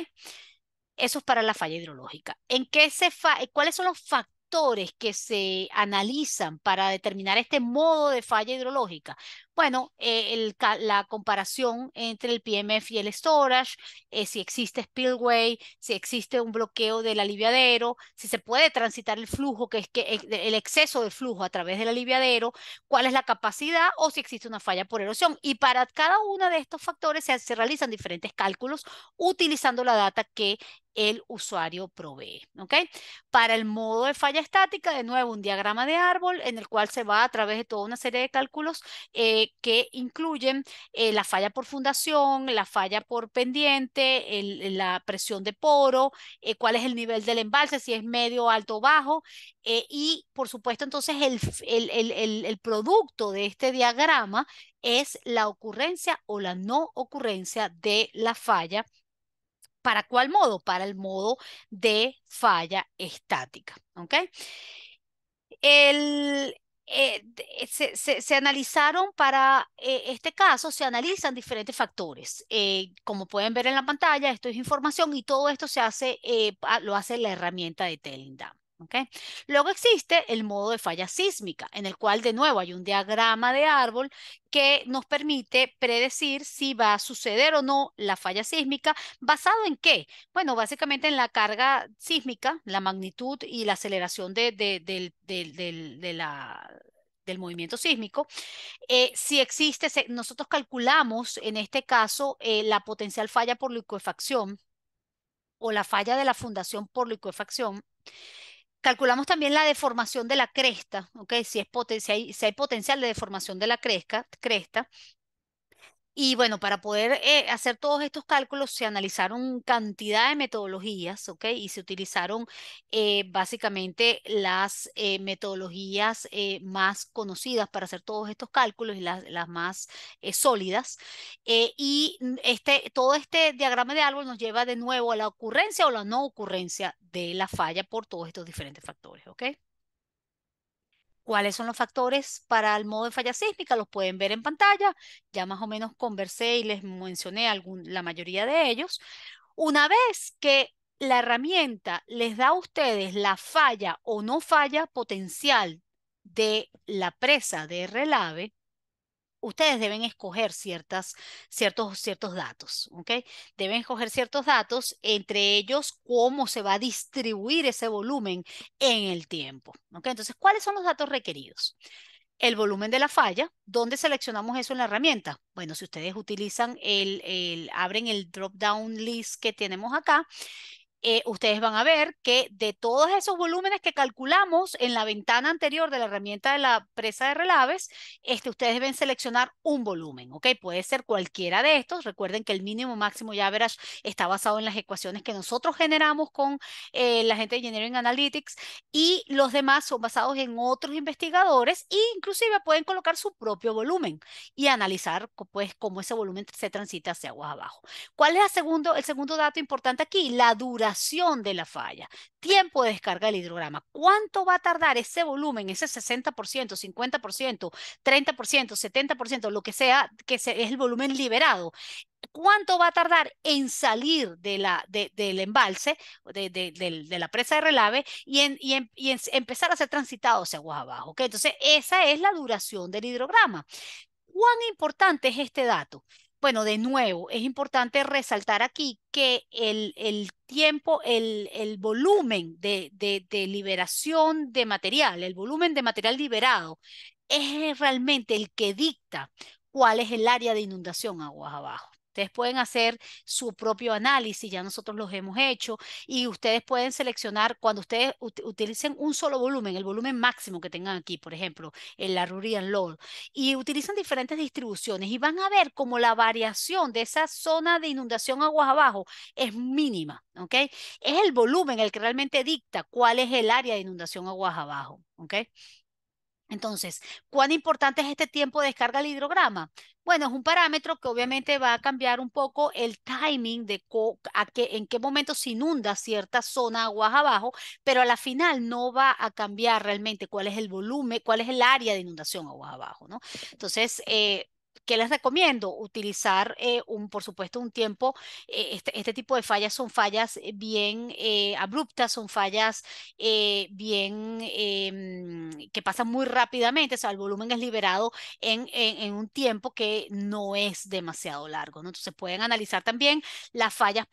Speaker 1: Eso es para la falla hidrológica. ¿En qué se eh, ¿Cuáles son los factores que se analizan para determinar este modo de falla hidrológica? Bueno, eh, la comparación entre el PMF y el storage, eh, si existe spillway, si existe un bloqueo del aliviadero, si se puede transitar el flujo, que es que eh, el exceso de flujo a través del aliviadero, cuál es la capacidad o si existe una falla por erosión. Y para cada uno de estos factores se, realizan diferentes cálculos utilizando la data que el usuario provee. Para el modo de falla estática, de nuevo, un diagrama de árbol en el cual se va a través de toda una serie de cálculos. Eh, que incluyen eh, la falla por fundación, la falla por pendiente, la presión de poro, eh, cuál es el nivel del embalse, si es medio, alto o bajo, y por supuesto entonces el, el, el producto de este diagrama es la ocurrencia o la no ocurrencia de la falla. ¿Para cuál modo? Para el modo de falla estática. ¿ok? El, eh, eh, se, se, analizaron para eh, este caso, se analizan diferentes factores. como pueden ver en la pantalla, esto es información y todo esto se hace, lo hace la herramienta de Telling Luego existe el modo de falla sísmica, en el cual de nuevo hay un diagrama de árbol que nos permite predecir si va a suceder o no la falla sísmica, basado en qué? Bueno, básicamente en la carga sísmica, la magnitud y la aceleración de, del movimiento sísmico. Eh, si existe, nosotros calculamos en este caso eh, la potencial falla por licuefacción o la falla de la fundación por licuefacción. Calculamos también la deformación de la cresta, ¿ok? Si, hay, potencial de deformación de la cresta, y bueno, para poder eh, hacer todos estos cálculos se analizaron cantidad de metodologías, ¿ok? Y se utilizaron eh, básicamente las eh, metodologías más conocidas para hacer todos estos cálculos y las, las más sólidas. y este, todo este diagrama de árbol nos lleva de nuevo a la ocurrencia o la no ocurrencia de la falla por todos estos diferentes factores, ¿ok? cuáles son los factores para el modo de falla sísmica, los pueden ver en pantalla, ya más o menos conversé y les mencioné algún, la mayoría de ellos. Una vez que la herramienta les da a ustedes la falla o no falla potencial de la presa de relave, ustedes deben escoger ciertas, ciertos, ciertos datos, ¿ok? Deben escoger ciertos datos, entre ellos cómo se va a distribuir ese volumen en el tiempo, ¿ok? Entonces, ¿cuáles son los datos requeridos? El volumen de la falla, ¿dónde seleccionamos eso en la herramienta? Bueno, si ustedes utilizan el, el abren el drop-down list que tenemos acá, eh, ustedes van a ver que de todos esos volúmenes que calculamos en la ventana anterior de la herramienta de la presa de relaves, este, ustedes deben seleccionar un volumen, ¿ok? Puede ser cualquiera de estos. Recuerden que el mínimo máximo ya verás, está basado en las ecuaciones que nosotros generamos con eh, la gente de Engineering Analytics y los demás son basados en otros investigadores e inclusive pueden colocar su propio volumen y analizar pues cómo ese volumen se transita hacia aguas abajo. ¿Cuál es el segundo dato importante aquí? La duración de la falla, tiempo de descarga del hidrograma, cuánto va a tardar ese volumen, ese 60%, 50%, 30%, 70%, lo que sea, que es el volumen liberado, cuánto va a tardar en salir de la, del embalse, de, la presa de relave, y en, y empezar a ser transitado hacia aguas abajo. ¿okay? Entonces, esa es la duración del hidrograma. ¿Cuán importante es este dato? Bueno, de nuevo, es importante resaltar aquí que el, tiempo, el, volumen de, de liberación de material, el volumen de material liberado, es eh, realmente el que dicta cuál es el área de inundación aguas abajo. Ustedes pueden hacer su propio análisis, ya nosotros los hemos hecho, y ustedes pueden seleccionar cuando ustedes utilicen un solo volumen, el volumen máximo que tengan aquí, por ejemplo, en la Rurian LOL, y utilizan diferentes distribuciones y van a ver como la variación de esa zona de inundación aguas abajo es mínima, ¿ok? Es el volumen el que realmente dicta cuál es el área de inundación aguas abajo, ¿ok? Entonces, ¿cuán importante es este tiempo de descarga del hidrograma? Bueno, es un parámetro que obviamente va a cambiar un poco el timing de a que, en qué momento se inunda cierta zona aguas abajo, pero a la final no va a cambiar realmente cuál es el volumen, cuál es el área de inundación aguas abajo, ¿no? Entonces, eh, ¿Qué les recomiendo? Utilizar, eh, un, por supuesto, un tiempo. Eh, este, este, tipo de fallas son fallas eh, bien abruptas, son fallas bien em, que pasan muy rápidamente, o sea, el volumen es liberado en, un tiempo que no es demasiado largo. ¿no? Entonces pueden analizar también las fallas,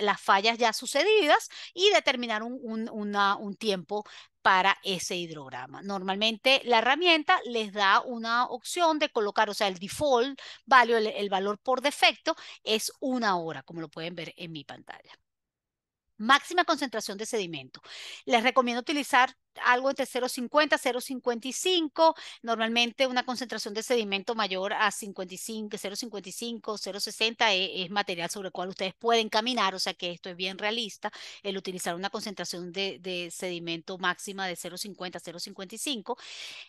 Speaker 1: las fallas ya sucedidas y determinar un, un, una, un tiempo para ese hidrograma. Normalmente la herramienta les da una opción de colocar, o sea, el default value, el, valor por defecto es una hora, como lo pueden ver en mi pantalla máxima concentración de sedimento. Les recomiendo utilizar algo entre 0,50 0,55, normalmente una concentración de sedimento mayor a 55, 0,55, 0,60 es, material sobre el cual ustedes pueden caminar, o sea que esto es bien realista, el utilizar una concentración de, sedimento máxima de 0,50 0,55,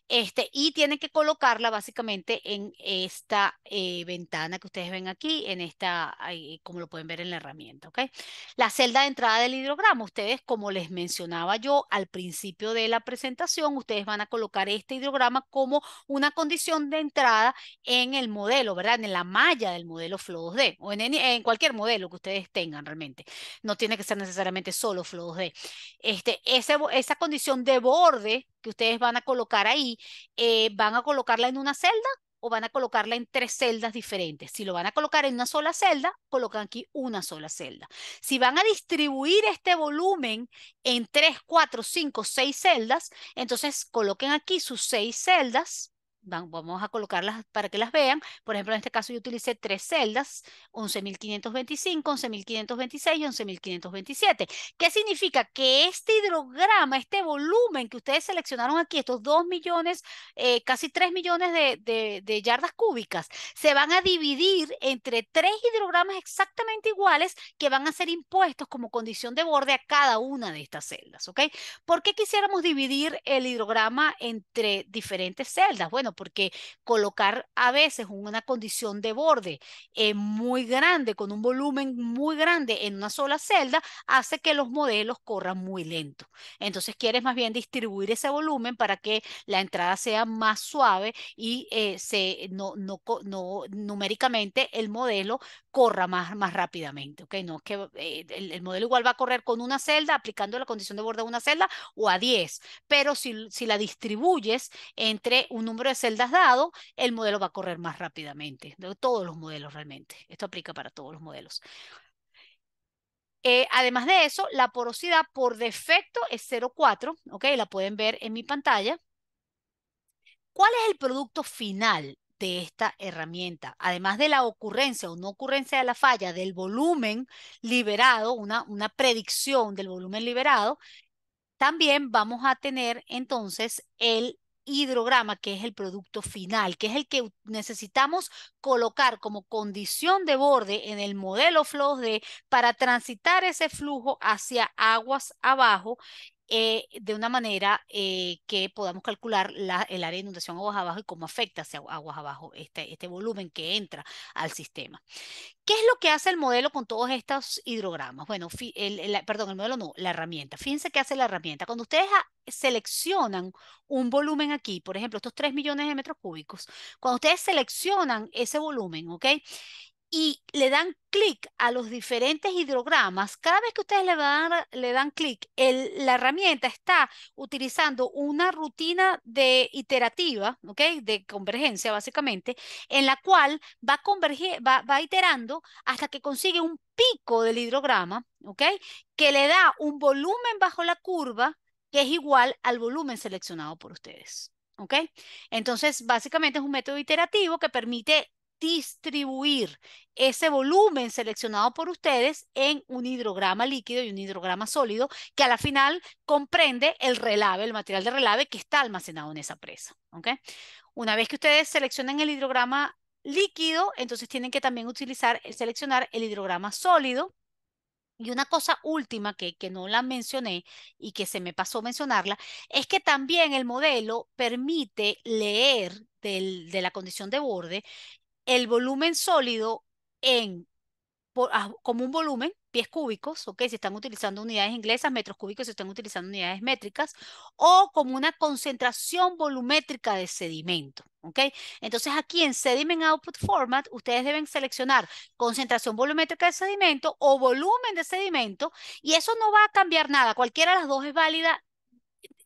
Speaker 1: este, y tienen que colocarla básicamente en esta eh, ventana que ustedes ven aquí, en esta, como lo pueden ver en la herramienta, ¿ok? La celda de entrada del hidrograma, ustedes, como les mencionaba yo al principio de la presentación, ustedes van a colocar este hidrograma como una condición de entrada en el modelo, ¿verdad? En la malla del modelo Flow 2D o en, cualquier modelo que ustedes tengan realmente. No tiene que ser necesariamente solo Flow 2D. Este, esa condición de borde que ustedes van a colocar ahí, eh, van a colocarla en una celda o van a colocarla en tres celdas diferentes. Si lo van a colocar en una sola celda, colocan aquí una sola celda. Si van a distribuir este volumen en tres, cuatro, cinco, seis celdas, entonces coloquen aquí sus seis celdas vamos a colocarlas para que las vean. Por ejemplo, en este caso yo utilicé tres celdas, 11.525, 11.526 y 11.527. ¿Qué significa? Que este hidrograma, este volumen que ustedes seleccionaron aquí, estos 2 millones, eh, casi 3 millones de, de yardas cúbicas, se van a dividir entre tres hidrogramas exactamente iguales que van a ser impuestos como condición de borde a cada una de estas celdas. ¿ok? ¿Por qué quisiéramos dividir el hidrograma entre diferentes celdas? Bueno, porque colocar a veces una condición de borde eh, muy grande, con un volumen muy grande en una sola celda, hace que los modelos corran muy lento. Entonces quieres más bien distribuir ese volumen para que la entrada sea más suave y eh, se, no, no, no, numéricamente el modelo corra más, más rápidamente. ¿okay? No, que, eh, el, modelo igual va a correr con una celda, aplicando la condición de borde a una celda o a 10, pero si, si la distribuyes entre un número de celdas dado, el modelo va a correr más rápidamente. De todos los modelos realmente. Esto aplica para todos los modelos. Eh, además de eso, la porosidad por defecto es 0,4, ¿ok? La pueden ver en mi pantalla. ¿Cuál es el producto final de esta herramienta? Además de la ocurrencia o no ocurrencia de la falla, del volumen liberado, una, una predicción del volumen liberado, también vamos a tener entonces el hidrograma, que es el producto final, que es el que necesitamos colocar como condición de borde en el modelo flow de para transitar ese flujo hacia aguas abajo eh, de una manera eh, que podamos calcular el área de inundación aguas abajo y cómo afecta hacia aguas abajo este, este volumen que entra al sistema. ¿Qué es lo que hace el modelo con todos estos hidrogramas? Bueno, perdón, el modelo no, la herramienta. Fíjense qué hace la herramienta. Cuando ustedes seleccionan un volumen aquí, por ejemplo, estos 3 millones de metros cúbicos, cuando ustedes seleccionan ese volumen, ¿ok? y le dan clic a los diferentes hidrogramas, cada vez que ustedes le dan, le dan clic, la herramienta está utilizando una rutina de iterativa, De convergencia, básicamente, en la cual va, va iterando hasta que consigue un pico del hidrograma, Que le da un volumen bajo la curva que es igual al volumen seleccionado por ustedes. Entonces, básicamente es un método iterativo que permite distribuir ese volumen seleccionado por ustedes en un hidrograma líquido y un hidrograma sólido, que a la final comprende el relave, el material de relave que está almacenado en esa presa. Una vez que ustedes seleccionan el hidrograma líquido, entonces tienen que también utilizar, eh, seleccionar el hidrograma sólido. Y una cosa última que, que no la mencioné y que se me pasó mencionarla, es que también el modelo permite leer de la condición de borde el volumen sólido en ah, como un volumen, pies cúbicos, ok, si están utilizando unidades inglesas, metros cúbicos si están utilizando unidades métricas, o como una concentración volumétrica de sedimento, ok. Entonces aquí en Sediment Output Format, ustedes deben seleccionar concentración volumétrica de sedimento o volumen de sedimento, y eso no va a cambiar nada, cualquiera de las dos es válida.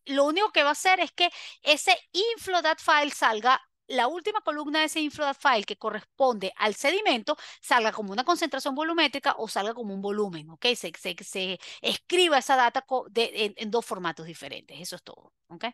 Speaker 1: Lo único que va a hacer es que ese inflow that file salga la última columna de ese file que corresponde al sedimento salga como una concentración volumétrica o salga como un volumen, ¿ok? Se, se, escriba esa data en, dos formatos diferentes, eso es todo, ¿ok?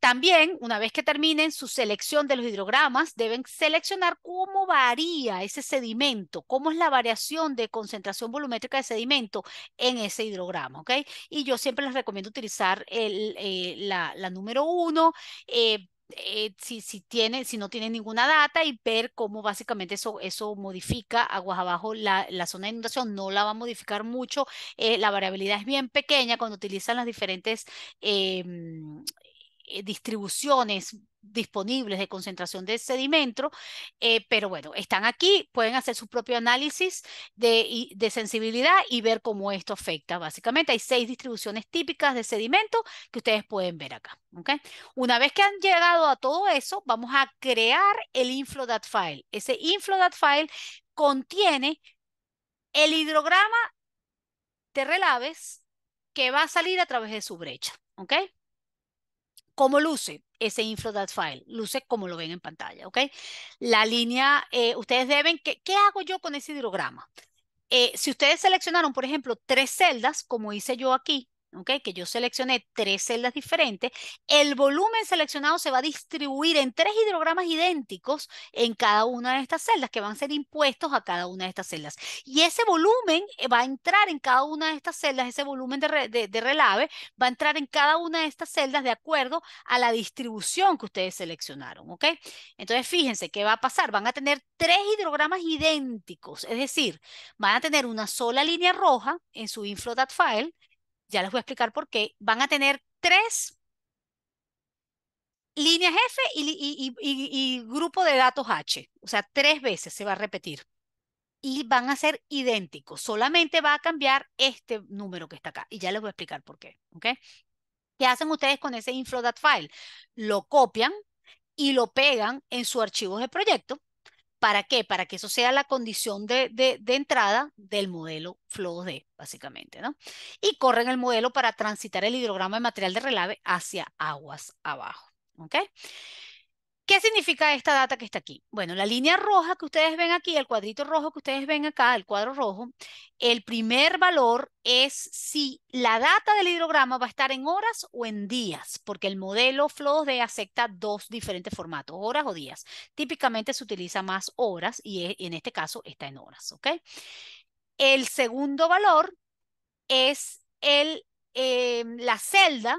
Speaker 1: También, una vez que terminen su selección de los hidrogramas, deben seleccionar cómo varía ese sedimento, cómo es la variación de concentración volumétrica de sedimento en ese hidrograma, ¿ok? Y yo siempre les recomiendo utilizar el, eh, la, número uno, eh, eh, si, si, tiene, si no tiene ninguna data y ver cómo básicamente eso, eso modifica aguas abajo la, zona de inundación, no la va a modificar mucho, eh, la variabilidad es bien pequeña cuando utilizan las diferentes eh, eh, distribuciones disponibles de concentración de sedimento, eh, pero bueno, están aquí, pueden hacer su propio análisis de, de, sensibilidad y ver cómo esto afecta. Básicamente hay seis distribuciones típicas de sedimento que ustedes pueden ver acá. ¿okay? Una vez que han llegado a todo eso, vamos a crear el inflow.file, file. Ese inflow.file file contiene el hidrograma de relaves que va a salir a través de su brecha. ¿okay? cómo luce ese inflow that file, luce como lo ven en pantalla, ¿ok? La línea, eh, ustedes deben, ¿qué hago yo con ese hidrograma? Eh, si ustedes seleccionaron, por ejemplo, tres celdas, como hice yo aquí, que yo seleccioné tres celdas diferentes, el volumen seleccionado se va a distribuir en tres hidrogramas idénticos en cada una de estas celdas, que van a ser impuestos a cada una de estas celdas. Y ese volumen eh, va a entrar en cada una de estas celdas, ese volumen de, de, relave va a entrar en cada una de estas celdas de acuerdo a la distribución que ustedes seleccionaron, ¿ok? Entonces, fíjense qué va a pasar. Van a tener tres hidrogramas idénticos, es decir, van a tener una sola línea roja en su inflow file, ya les voy a explicar por qué. Van a tener tres líneas F y, grupo de datos H. O sea, tres veces se va a repetir. Y van a ser idénticos. Solamente va a cambiar este número que está acá. Y ya les voy a explicar por qué. ¿Qué hacen ustedes con ese info.file? file? Lo copian y lo pegan en su archivo de proyecto ¿Para qué? Para que eso sea la condición de, entrada del modelo flow de, básicamente, ¿no? Y corren el modelo para transitar el hidrograma de material de relave hacia aguas abajo, ¿ok? ¿Qué significa esta data que está aquí? Bueno, la línea roja que ustedes ven aquí, el cuadrito rojo que ustedes ven acá, el cuadro rojo, el primer valor es si la data del hidrograma va a estar en horas o en días, porque el modelo de acepta dos diferentes formatos, horas o días. Típicamente se utiliza más horas y e, en este caso está en horas, ¿ok? El segundo valor es el, em, la celda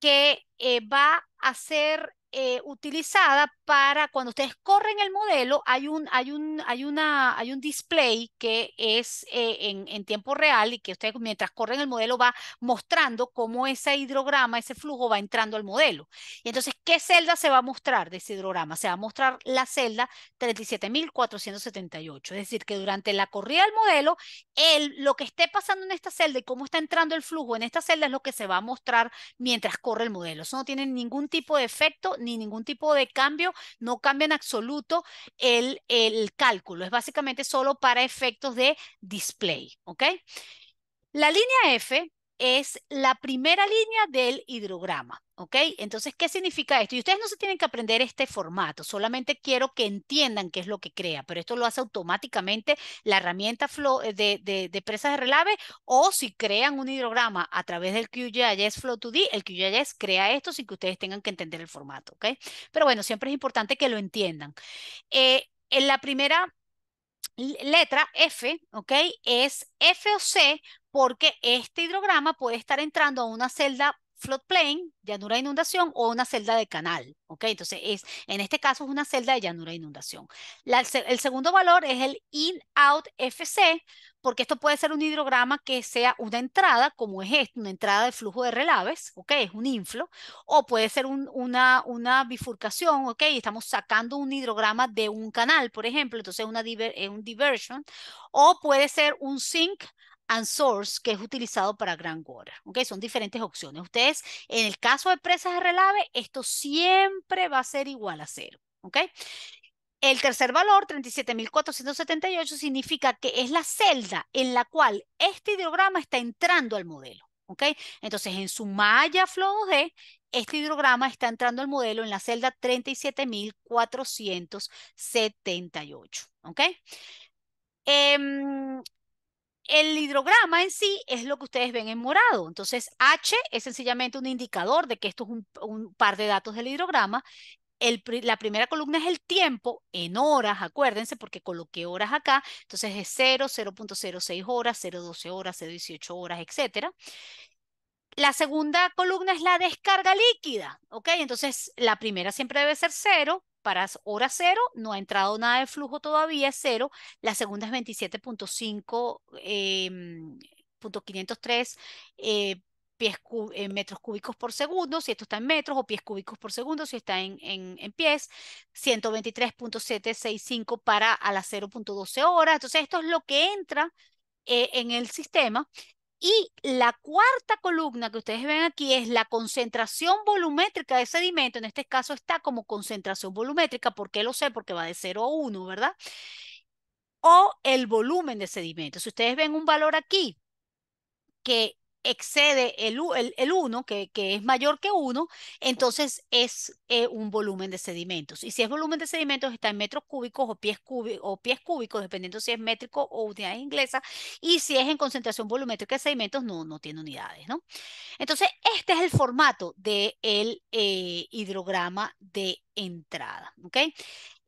Speaker 1: que eh, va a ser eh, utilizada para cuando ustedes corren el modelo, hay un, hay un, hay una, hay un display que es eh, en, en, tiempo real y que ustedes mientras corren el modelo va mostrando cómo ese hidrograma, ese flujo va entrando al modelo. Y entonces, ¿qué celda se va a mostrar de ese hidrograma? Se va a mostrar la celda 37.478. Es decir, que durante la corrida del modelo, lo que esté pasando en esta celda y cómo está entrando el flujo en esta celda es lo que se va a mostrar mientras corre el modelo. Eso no tiene ningún tipo de efecto ni ningún tipo de cambio no cambia en absoluto el, el cálculo, es básicamente solo para efectos de display, ¿ok? La línea F es la primera línea del hidrograma. ¿Ok? Entonces, ¿qué significa esto? Y ustedes no se tienen que aprender este formato, solamente quiero que entiendan qué es lo que crea, pero esto lo hace automáticamente la herramienta flow eh, de, de, de, presas de relave o si crean un hidrograma a través del QGIS Flow 2D, el QGIS crea esto sin que ustedes tengan que entender el formato. ¿Ok? Pero bueno, siempre es importante que lo entiendan. Eh, en la primera letra F, ¿ok? Es F o C porque este hidrograma puede estar entrando a una celda floodplain, llanura de inundación o una celda de canal. ¿ok? Entonces, es, en este caso es una celda de llanura de inundación. el segundo valor es el in-out FC, porque esto puede ser un hidrograma que sea una entrada, como es esto, una entrada de flujo de relaves, ¿ok? Es un inflow, o puede ser una, bifurcación, ¿ok? Estamos sacando un hidrograma de un canal, por ejemplo, entonces una un diversion, o puede ser un sink and source que es utilizado para groundwater. ¿ok? Son diferentes opciones. Ustedes, en el caso de presas de relave, esto siempre va a ser igual a cero. ¿ok? El tercer valor, 37.478, significa que es la celda en la cual este hidrograma está entrando al modelo. ¿ok? Entonces, en su malla flow D, este hidrograma está entrando al modelo en la celda 37.478. ¿ok? Eh, el hidrograma en sí es lo que ustedes ven en morado. Entonces, H es sencillamente un indicador de que esto es un, par de datos del hidrograma. la primera columna es el tiempo en horas, acuérdense, porque coloqué horas acá. Entonces es 0, 0.06 horas, 0.12 horas, 0.18 horas, etcétera. La segunda columna es la descarga líquida, ¿ok? Entonces, la primera siempre debe ser cero, para hora cero, no ha entrado nada de flujo todavía, cero. La segunda es 27.5.503 em, eh, pies eh, metros cúbicos por segundo, si esto está en metros, o pies cúbicos por segundo, si está en, en, pies, 123.765 para a las 0.12 horas. Entonces, esto es lo que entra eh, en el sistema y la cuarta columna que ustedes ven aquí es la concentración volumétrica de sedimento. En este caso está como concentración volumétrica. ¿Por qué lo sé? Porque va de 0 a 1, ¿verdad? O el volumen de sedimento. Si ustedes ven un valor aquí que excede el, el, 1, que, es mayor que 1, entonces es eh, un volumen de sedimentos. Y si es volumen de sedimentos, está en metros cúbicos o pies, cúbicos, o pies dependiendo si es métrico o unidades inglesa Y si es en concentración volumétrica de sedimentos, no, no tiene unidades, ¿no? Entonces, este es el formato del de eh, hidrograma de entrada, ¿ok?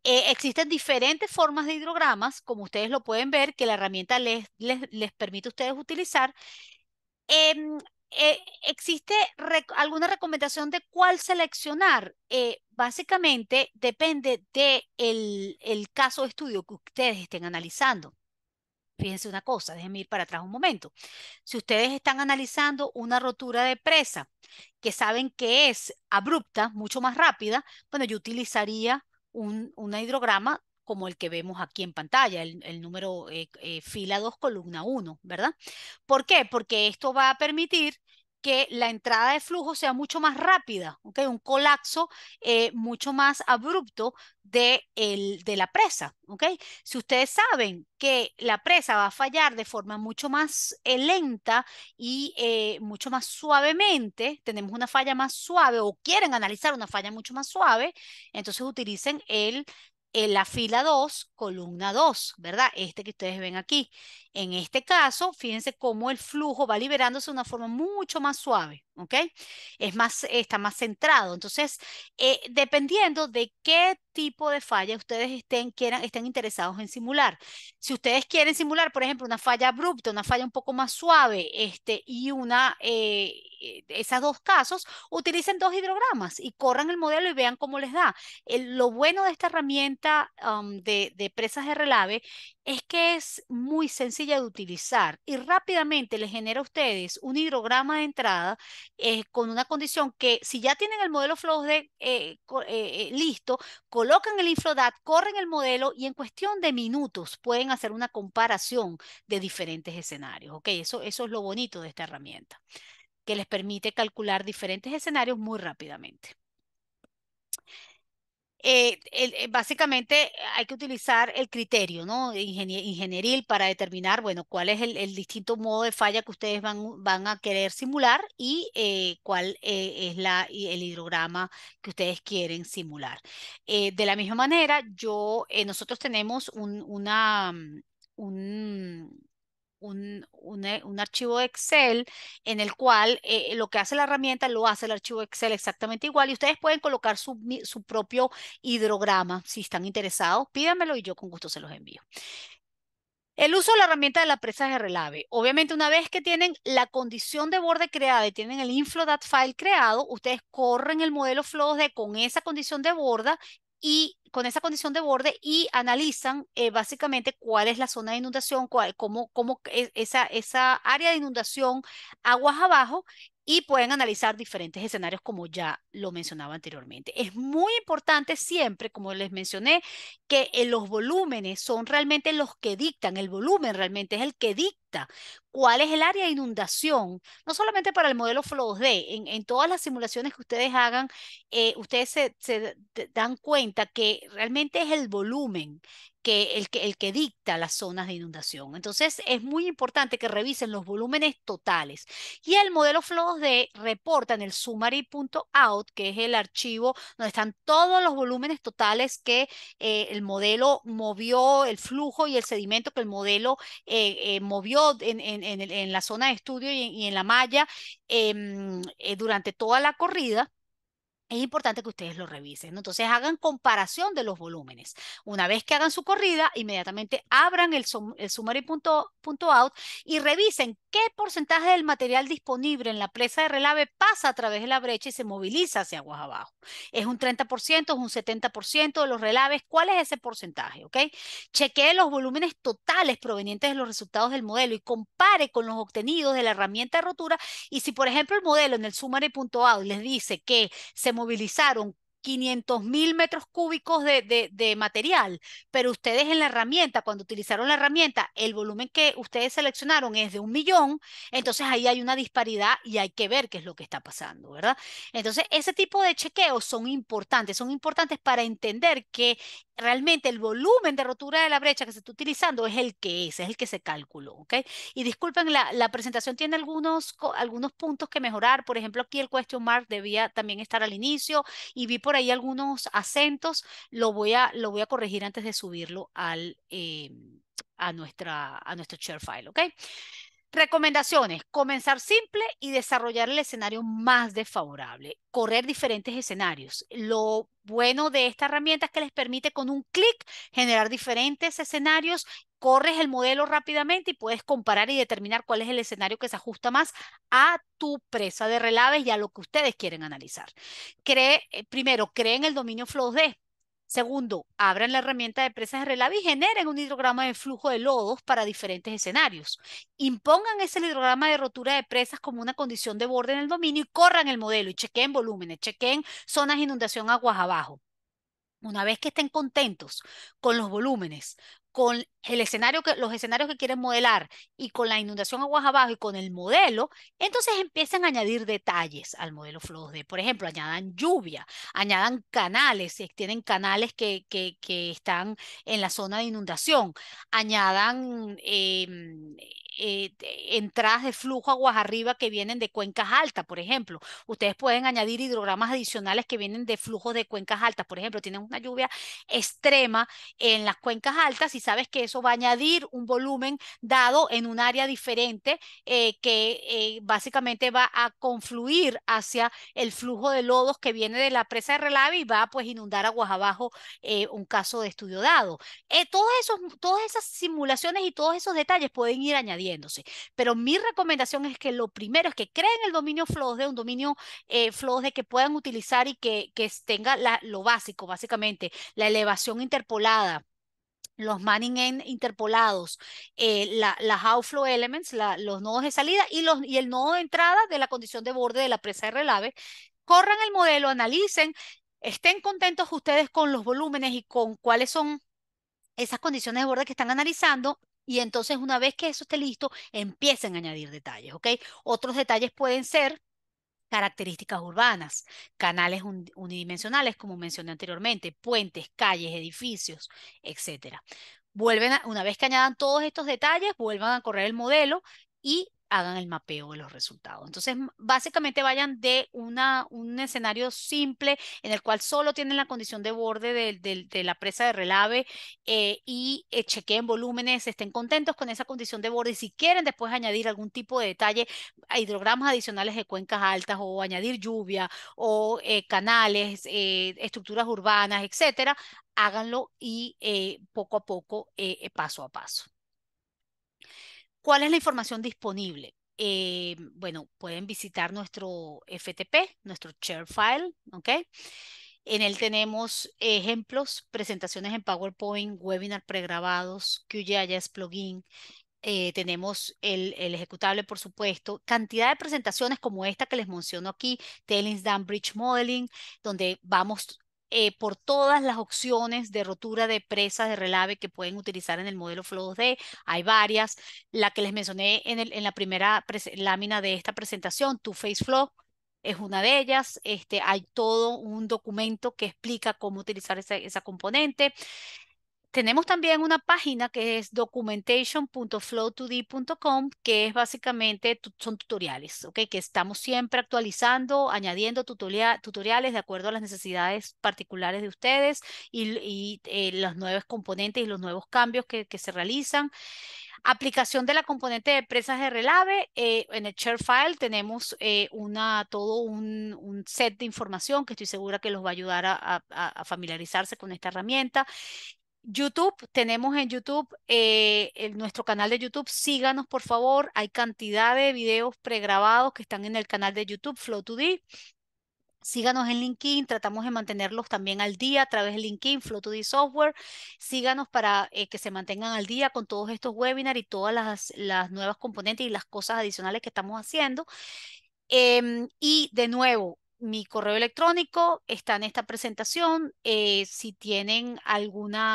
Speaker 1: Eh, existen diferentes formas de hidrogramas, como ustedes lo pueden ver, que la herramienta les, les, les permite a ustedes utilizar. Em, eh, ¿Existe alguna recomendación de cuál seleccionar? Eh, básicamente depende del de el caso de estudio que ustedes estén analizando. Fíjense una cosa, déjenme ir para atrás un momento. Si ustedes están analizando una rotura de presa que saben que es abrupta, mucho más rápida, bueno, yo utilizaría un, una hidrograma como el que vemos aquí en pantalla, el, número eh, eh, fila 2, columna 1, ¿verdad? ¿Por qué? Porque esto va a permitir que la entrada de flujo sea mucho más rápida, ¿ok? un colapso eh, mucho más abrupto de, el, de la presa. ¿ok? Si ustedes saben que la presa va a fallar de forma mucho más lenta y mucho más suavemente, tenemos una falla más suave o quieren analizar una falla mucho más suave, entonces utilicen el en la fila 2, columna 2, ¿verdad? Este que ustedes ven aquí. En este caso, fíjense cómo el flujo va liberándose de una forma mucho más suave, ¿ok? Es más, está más centrado. Entonces, eh, dependiendo de qué tipo de falla ustedes estén, quieran, estén interesados en simular. Si ustedes quieren simular, por ejemplo, una falla abrupta, una falla un poco más suave, este, y una, eh, eh esas dos casos, utilicen dos hidrogramas y corran el modelo y vean cómo les da. lo bueno de esta herramienta de, de presas de relave es que es muy sencilla de utilizar y rápidamente les genera a ustedes un hidrograma de entrada eh, con una condición que si ya tienen el modelo Flowdeck eh, eh, eh, listo, colocan el Inflodat, corren el modelo y en cuestión de minutos pueden hacer una comparación de diferentes escenarios. ¿ok? Eso, eso es lo bonito de esta herramienta, que les permite calcular diferentes escenarios muy rápidamente. Eh, eh, básicamente hay que utilizar el criterio ¿no? ingenieril para determinar, bueno, cuál es el, distinto modo de falla que ustedes van, a querer simular y eh, cuál es la, el hidrograma que ustedes quieren simular. de la misma manera, yo, nosotros tenemos una, mm, un, eh, un, archivo Excel en el cual eh, eh, lo que hace la herramienta lo hace el archivo Excel exactamente igual y ustedes pueden colocar su, propio hidrograma si están interesados. Pídanmelo y yo con gusto se los envío. El uso de la herramienta de la presa de relave. Obviamente, una vez que tienen la condición de borde creada y tienen el inflow.dat file creado, ustedes corren el modelo de con esa condición de borda y con esa condición de borde y analizan eh, básicamente cuál es la zona de inundación, cuál, cómo, cómo e, esa, esa área de inundación aguas abajo y pueden analizar diferentes escenarios como ya lo mencionaba anteriormente. Es muy importante siempre, como les mencioné, que eh, los volúmenes son realmente los que dictan, el volumen realmente es el que dicta cuál es el área de inundación, no solamente para el modelo flow d en, todas las simulaciones que ustedes hagan, eh, ustedes se dan cuenta que realmente es el volumen que el, que dicta las zonas de inundación, Entonces, es muy importante que revisen los volúmenes totales. Y el modelo de reporta en el summary.out, que es el archivo donde están todos los volúmenes totales que eh, el modelo movió, el flujo y el sedimento que el modelo eh, eh, movió en, en, la zona de estudio y en, la malla em, durante toda la corrida es importante que ustedes lo revisen. Entonces hagan comparación de los volúmenes. Una vez que hagan su corrida, inmediatamente abran el, summary.out y revisen qué porcentaje del material disponible en la presa de relave pasa a través de la brecha y se moviliza hacia aguas abajo. ¿Es un 30%, es un 70% de los relaves? ¿Cuál es ese porcentaje? Okay. Chequee los volúmenes totales provenientes de los resultados del modelo y compare con los obtenidos de la herramienta de rotura. Y si, por ejemplo, el modelo en el summary.out les dice que se movilizaron 500 mil metros cúbicos de, de, material, pero ustedes en la herramienta, cuando utilizaron la herramienta, el volumen que ustedes seleccionaron es de un millón, entonces ahí hay una disparidad y hay que ver qué es lo que está pasando, ¿verdad? Entonces, ese tipo de chequeos son importantes, son importantes para entender que realmente el volumen de rotura de la brecha que se está utilizando es el que es, es el que se calculó, ¿ok? Y disculpen, la, presentación tiene algunos, algunos puntos que mejorar, por ejemplo, aquí el question mark debía también estar al inicio y vi por ahí algunos acentos, lo voy a, lo voy a corregir antes de subirlo al, em, a, nuestra, a nuestro share file, ¿ok? Recomendaciones, comenzar simple y desarrollar el escenario más desfavorable, correr diferentes escenarios. Lo bueno de esta herramienta es que les permite con un clic generar diferentes escenarios, corres el modelo rápidamente y puedes comparar y determinar cuál es el escenario que se ajusta más a tu presa de relaves y a lo que ustedes quieren analizar. Cree, eh, primero, creen el dominio flow de Segundo, abran la herramienta de presas de relave y generen un hidrograma de flujo de lodos para diferentes escenarios. Impongan ese hidrograma de rotura de presas como una condición de borde en el dominio y corran el modelo y chequen volúmenes, chequen zonas de inundación aguas abajo. Una vez que estén contentos con los volúmenes, con el escenario que, los escenarios que quieren modelar y con la inundación aguas abajo y con el modelo, entonces empiezan a añadir detalles al modelo Flow Por ejemplo, añadan lluvia, añadan canales, si eh, tienen canales que, que, están en la zona de inundación, añadan em, eh, entradas de flujo aguas arriba que vienen de cuencas altas, por ejemplo. Ustedes pueden añadir hidrogramas adicionales que vienen de flujos de cuencas altas. Por ejemplo, tienen una lluvia extrema en las cuencas altas y sabes que eso va a añadir un volumen dado en un área diferente eh, que eh, básicamente va a confluir hacia el flujo de lodos que viene de la presa de relave y va a pues inundar aguas abajo eh, un caso de estudio dado. todos esos, todas esas simulaciones y todos esos detalles pueden ir añadiéndose, pero mi recomendación es que lo primero es que creen el dominio de un dominio de que puedan utilizar y que, tenga lo básico, básicamente, la elevación interpolada los Manning End interpolados, eh, la, las outflow elements, los nodos de salida y, los, y el nodo de entrada de la condición de borde de la presa de relave, corran el modelo, analicen, estén contentos ustedes con los volúmenes y con cuáles son esas condiciones de borde que están analizando y entonces una vez que eso esté listo, empiecen a añadir detalles, ¿ok? Otros detalles pueden ser características urbanas, canales unidimensionales, como mencioné anteriormente, puentes, calles, edificios, etc. Vuelven una vez que añadan todos estos detalles, vuelvan a correr el modelo y hagan el mapeo de los resultados. Entonces, básicamente vayan de una, un escenario simple en el cual solo tienen la condición de borde de, la presa de relave eh, y eh, chequeen volúmenes, estén contentos con esa condición de borde y si quieren después añadir algún tipo de detalle hidrogramas adicionales de cuencas altas o añadir lluvia o eh, canales, estructuras urbanas, etcétera, háganlo y poco a poco, paso a paso. ¿Cuál es la información disponible? Eh, bueno, pueden visitar nuestro FTP, nuestro share file, ¿ok? En él tenemos ejemplos, presentaciones en PowerPoint, webinar pregrabados, QGIS plugin, eh, tenemos el, ejecutable, por supuesto, cantidad de presentaciones como esta que les menciono aquí, Tailings Dam Bridge Modeling, donde vamos eh, por todas las opciones de rotura de presas de relave que pueden utilizar en el modelo Flow 2D. Hay varias. La que les mencioné en, el, en la primera lámina de esta presentación, Two Face Flow, es una de ellas. Este, hay todo un documento que explica cómo utilizar esa, esa componente tenemos también una página que es documentation.flow2d.com, que es básicamente, son tutoriales, ¿ok? Que estamos siempre actualizando, añadiendo tutoriales de acuerdo a las necesidades particulares de ustedes y, eh, los nuevos componentes y los nuevos cambios que, se realizan. Aplicación de la componente de presas de relave. Eh, en el share file tenemos eh, una, todo un, set de información que estoy segura que los va a ayudar a familiarizarse con esta herramienta. YouTube, tenemos en YouTube eh, nuestro canal de YouTube, síganos por favor, hay cantidad de videos pregrabados que están en el canal de YouTube Flow2D. Síganos en LinkedIn, tratamos de mantenerlos también al día a través de LinkedIn, Flow2D Software. Síganos para eh, que se mantengan al día con todos estos webinars y todas las, las nuevas componentes y las cosas adicionales que estamos haciendo. Em, y de nuevo, mi correo electrónico está en esta presentación. Eh, si tienen alguna...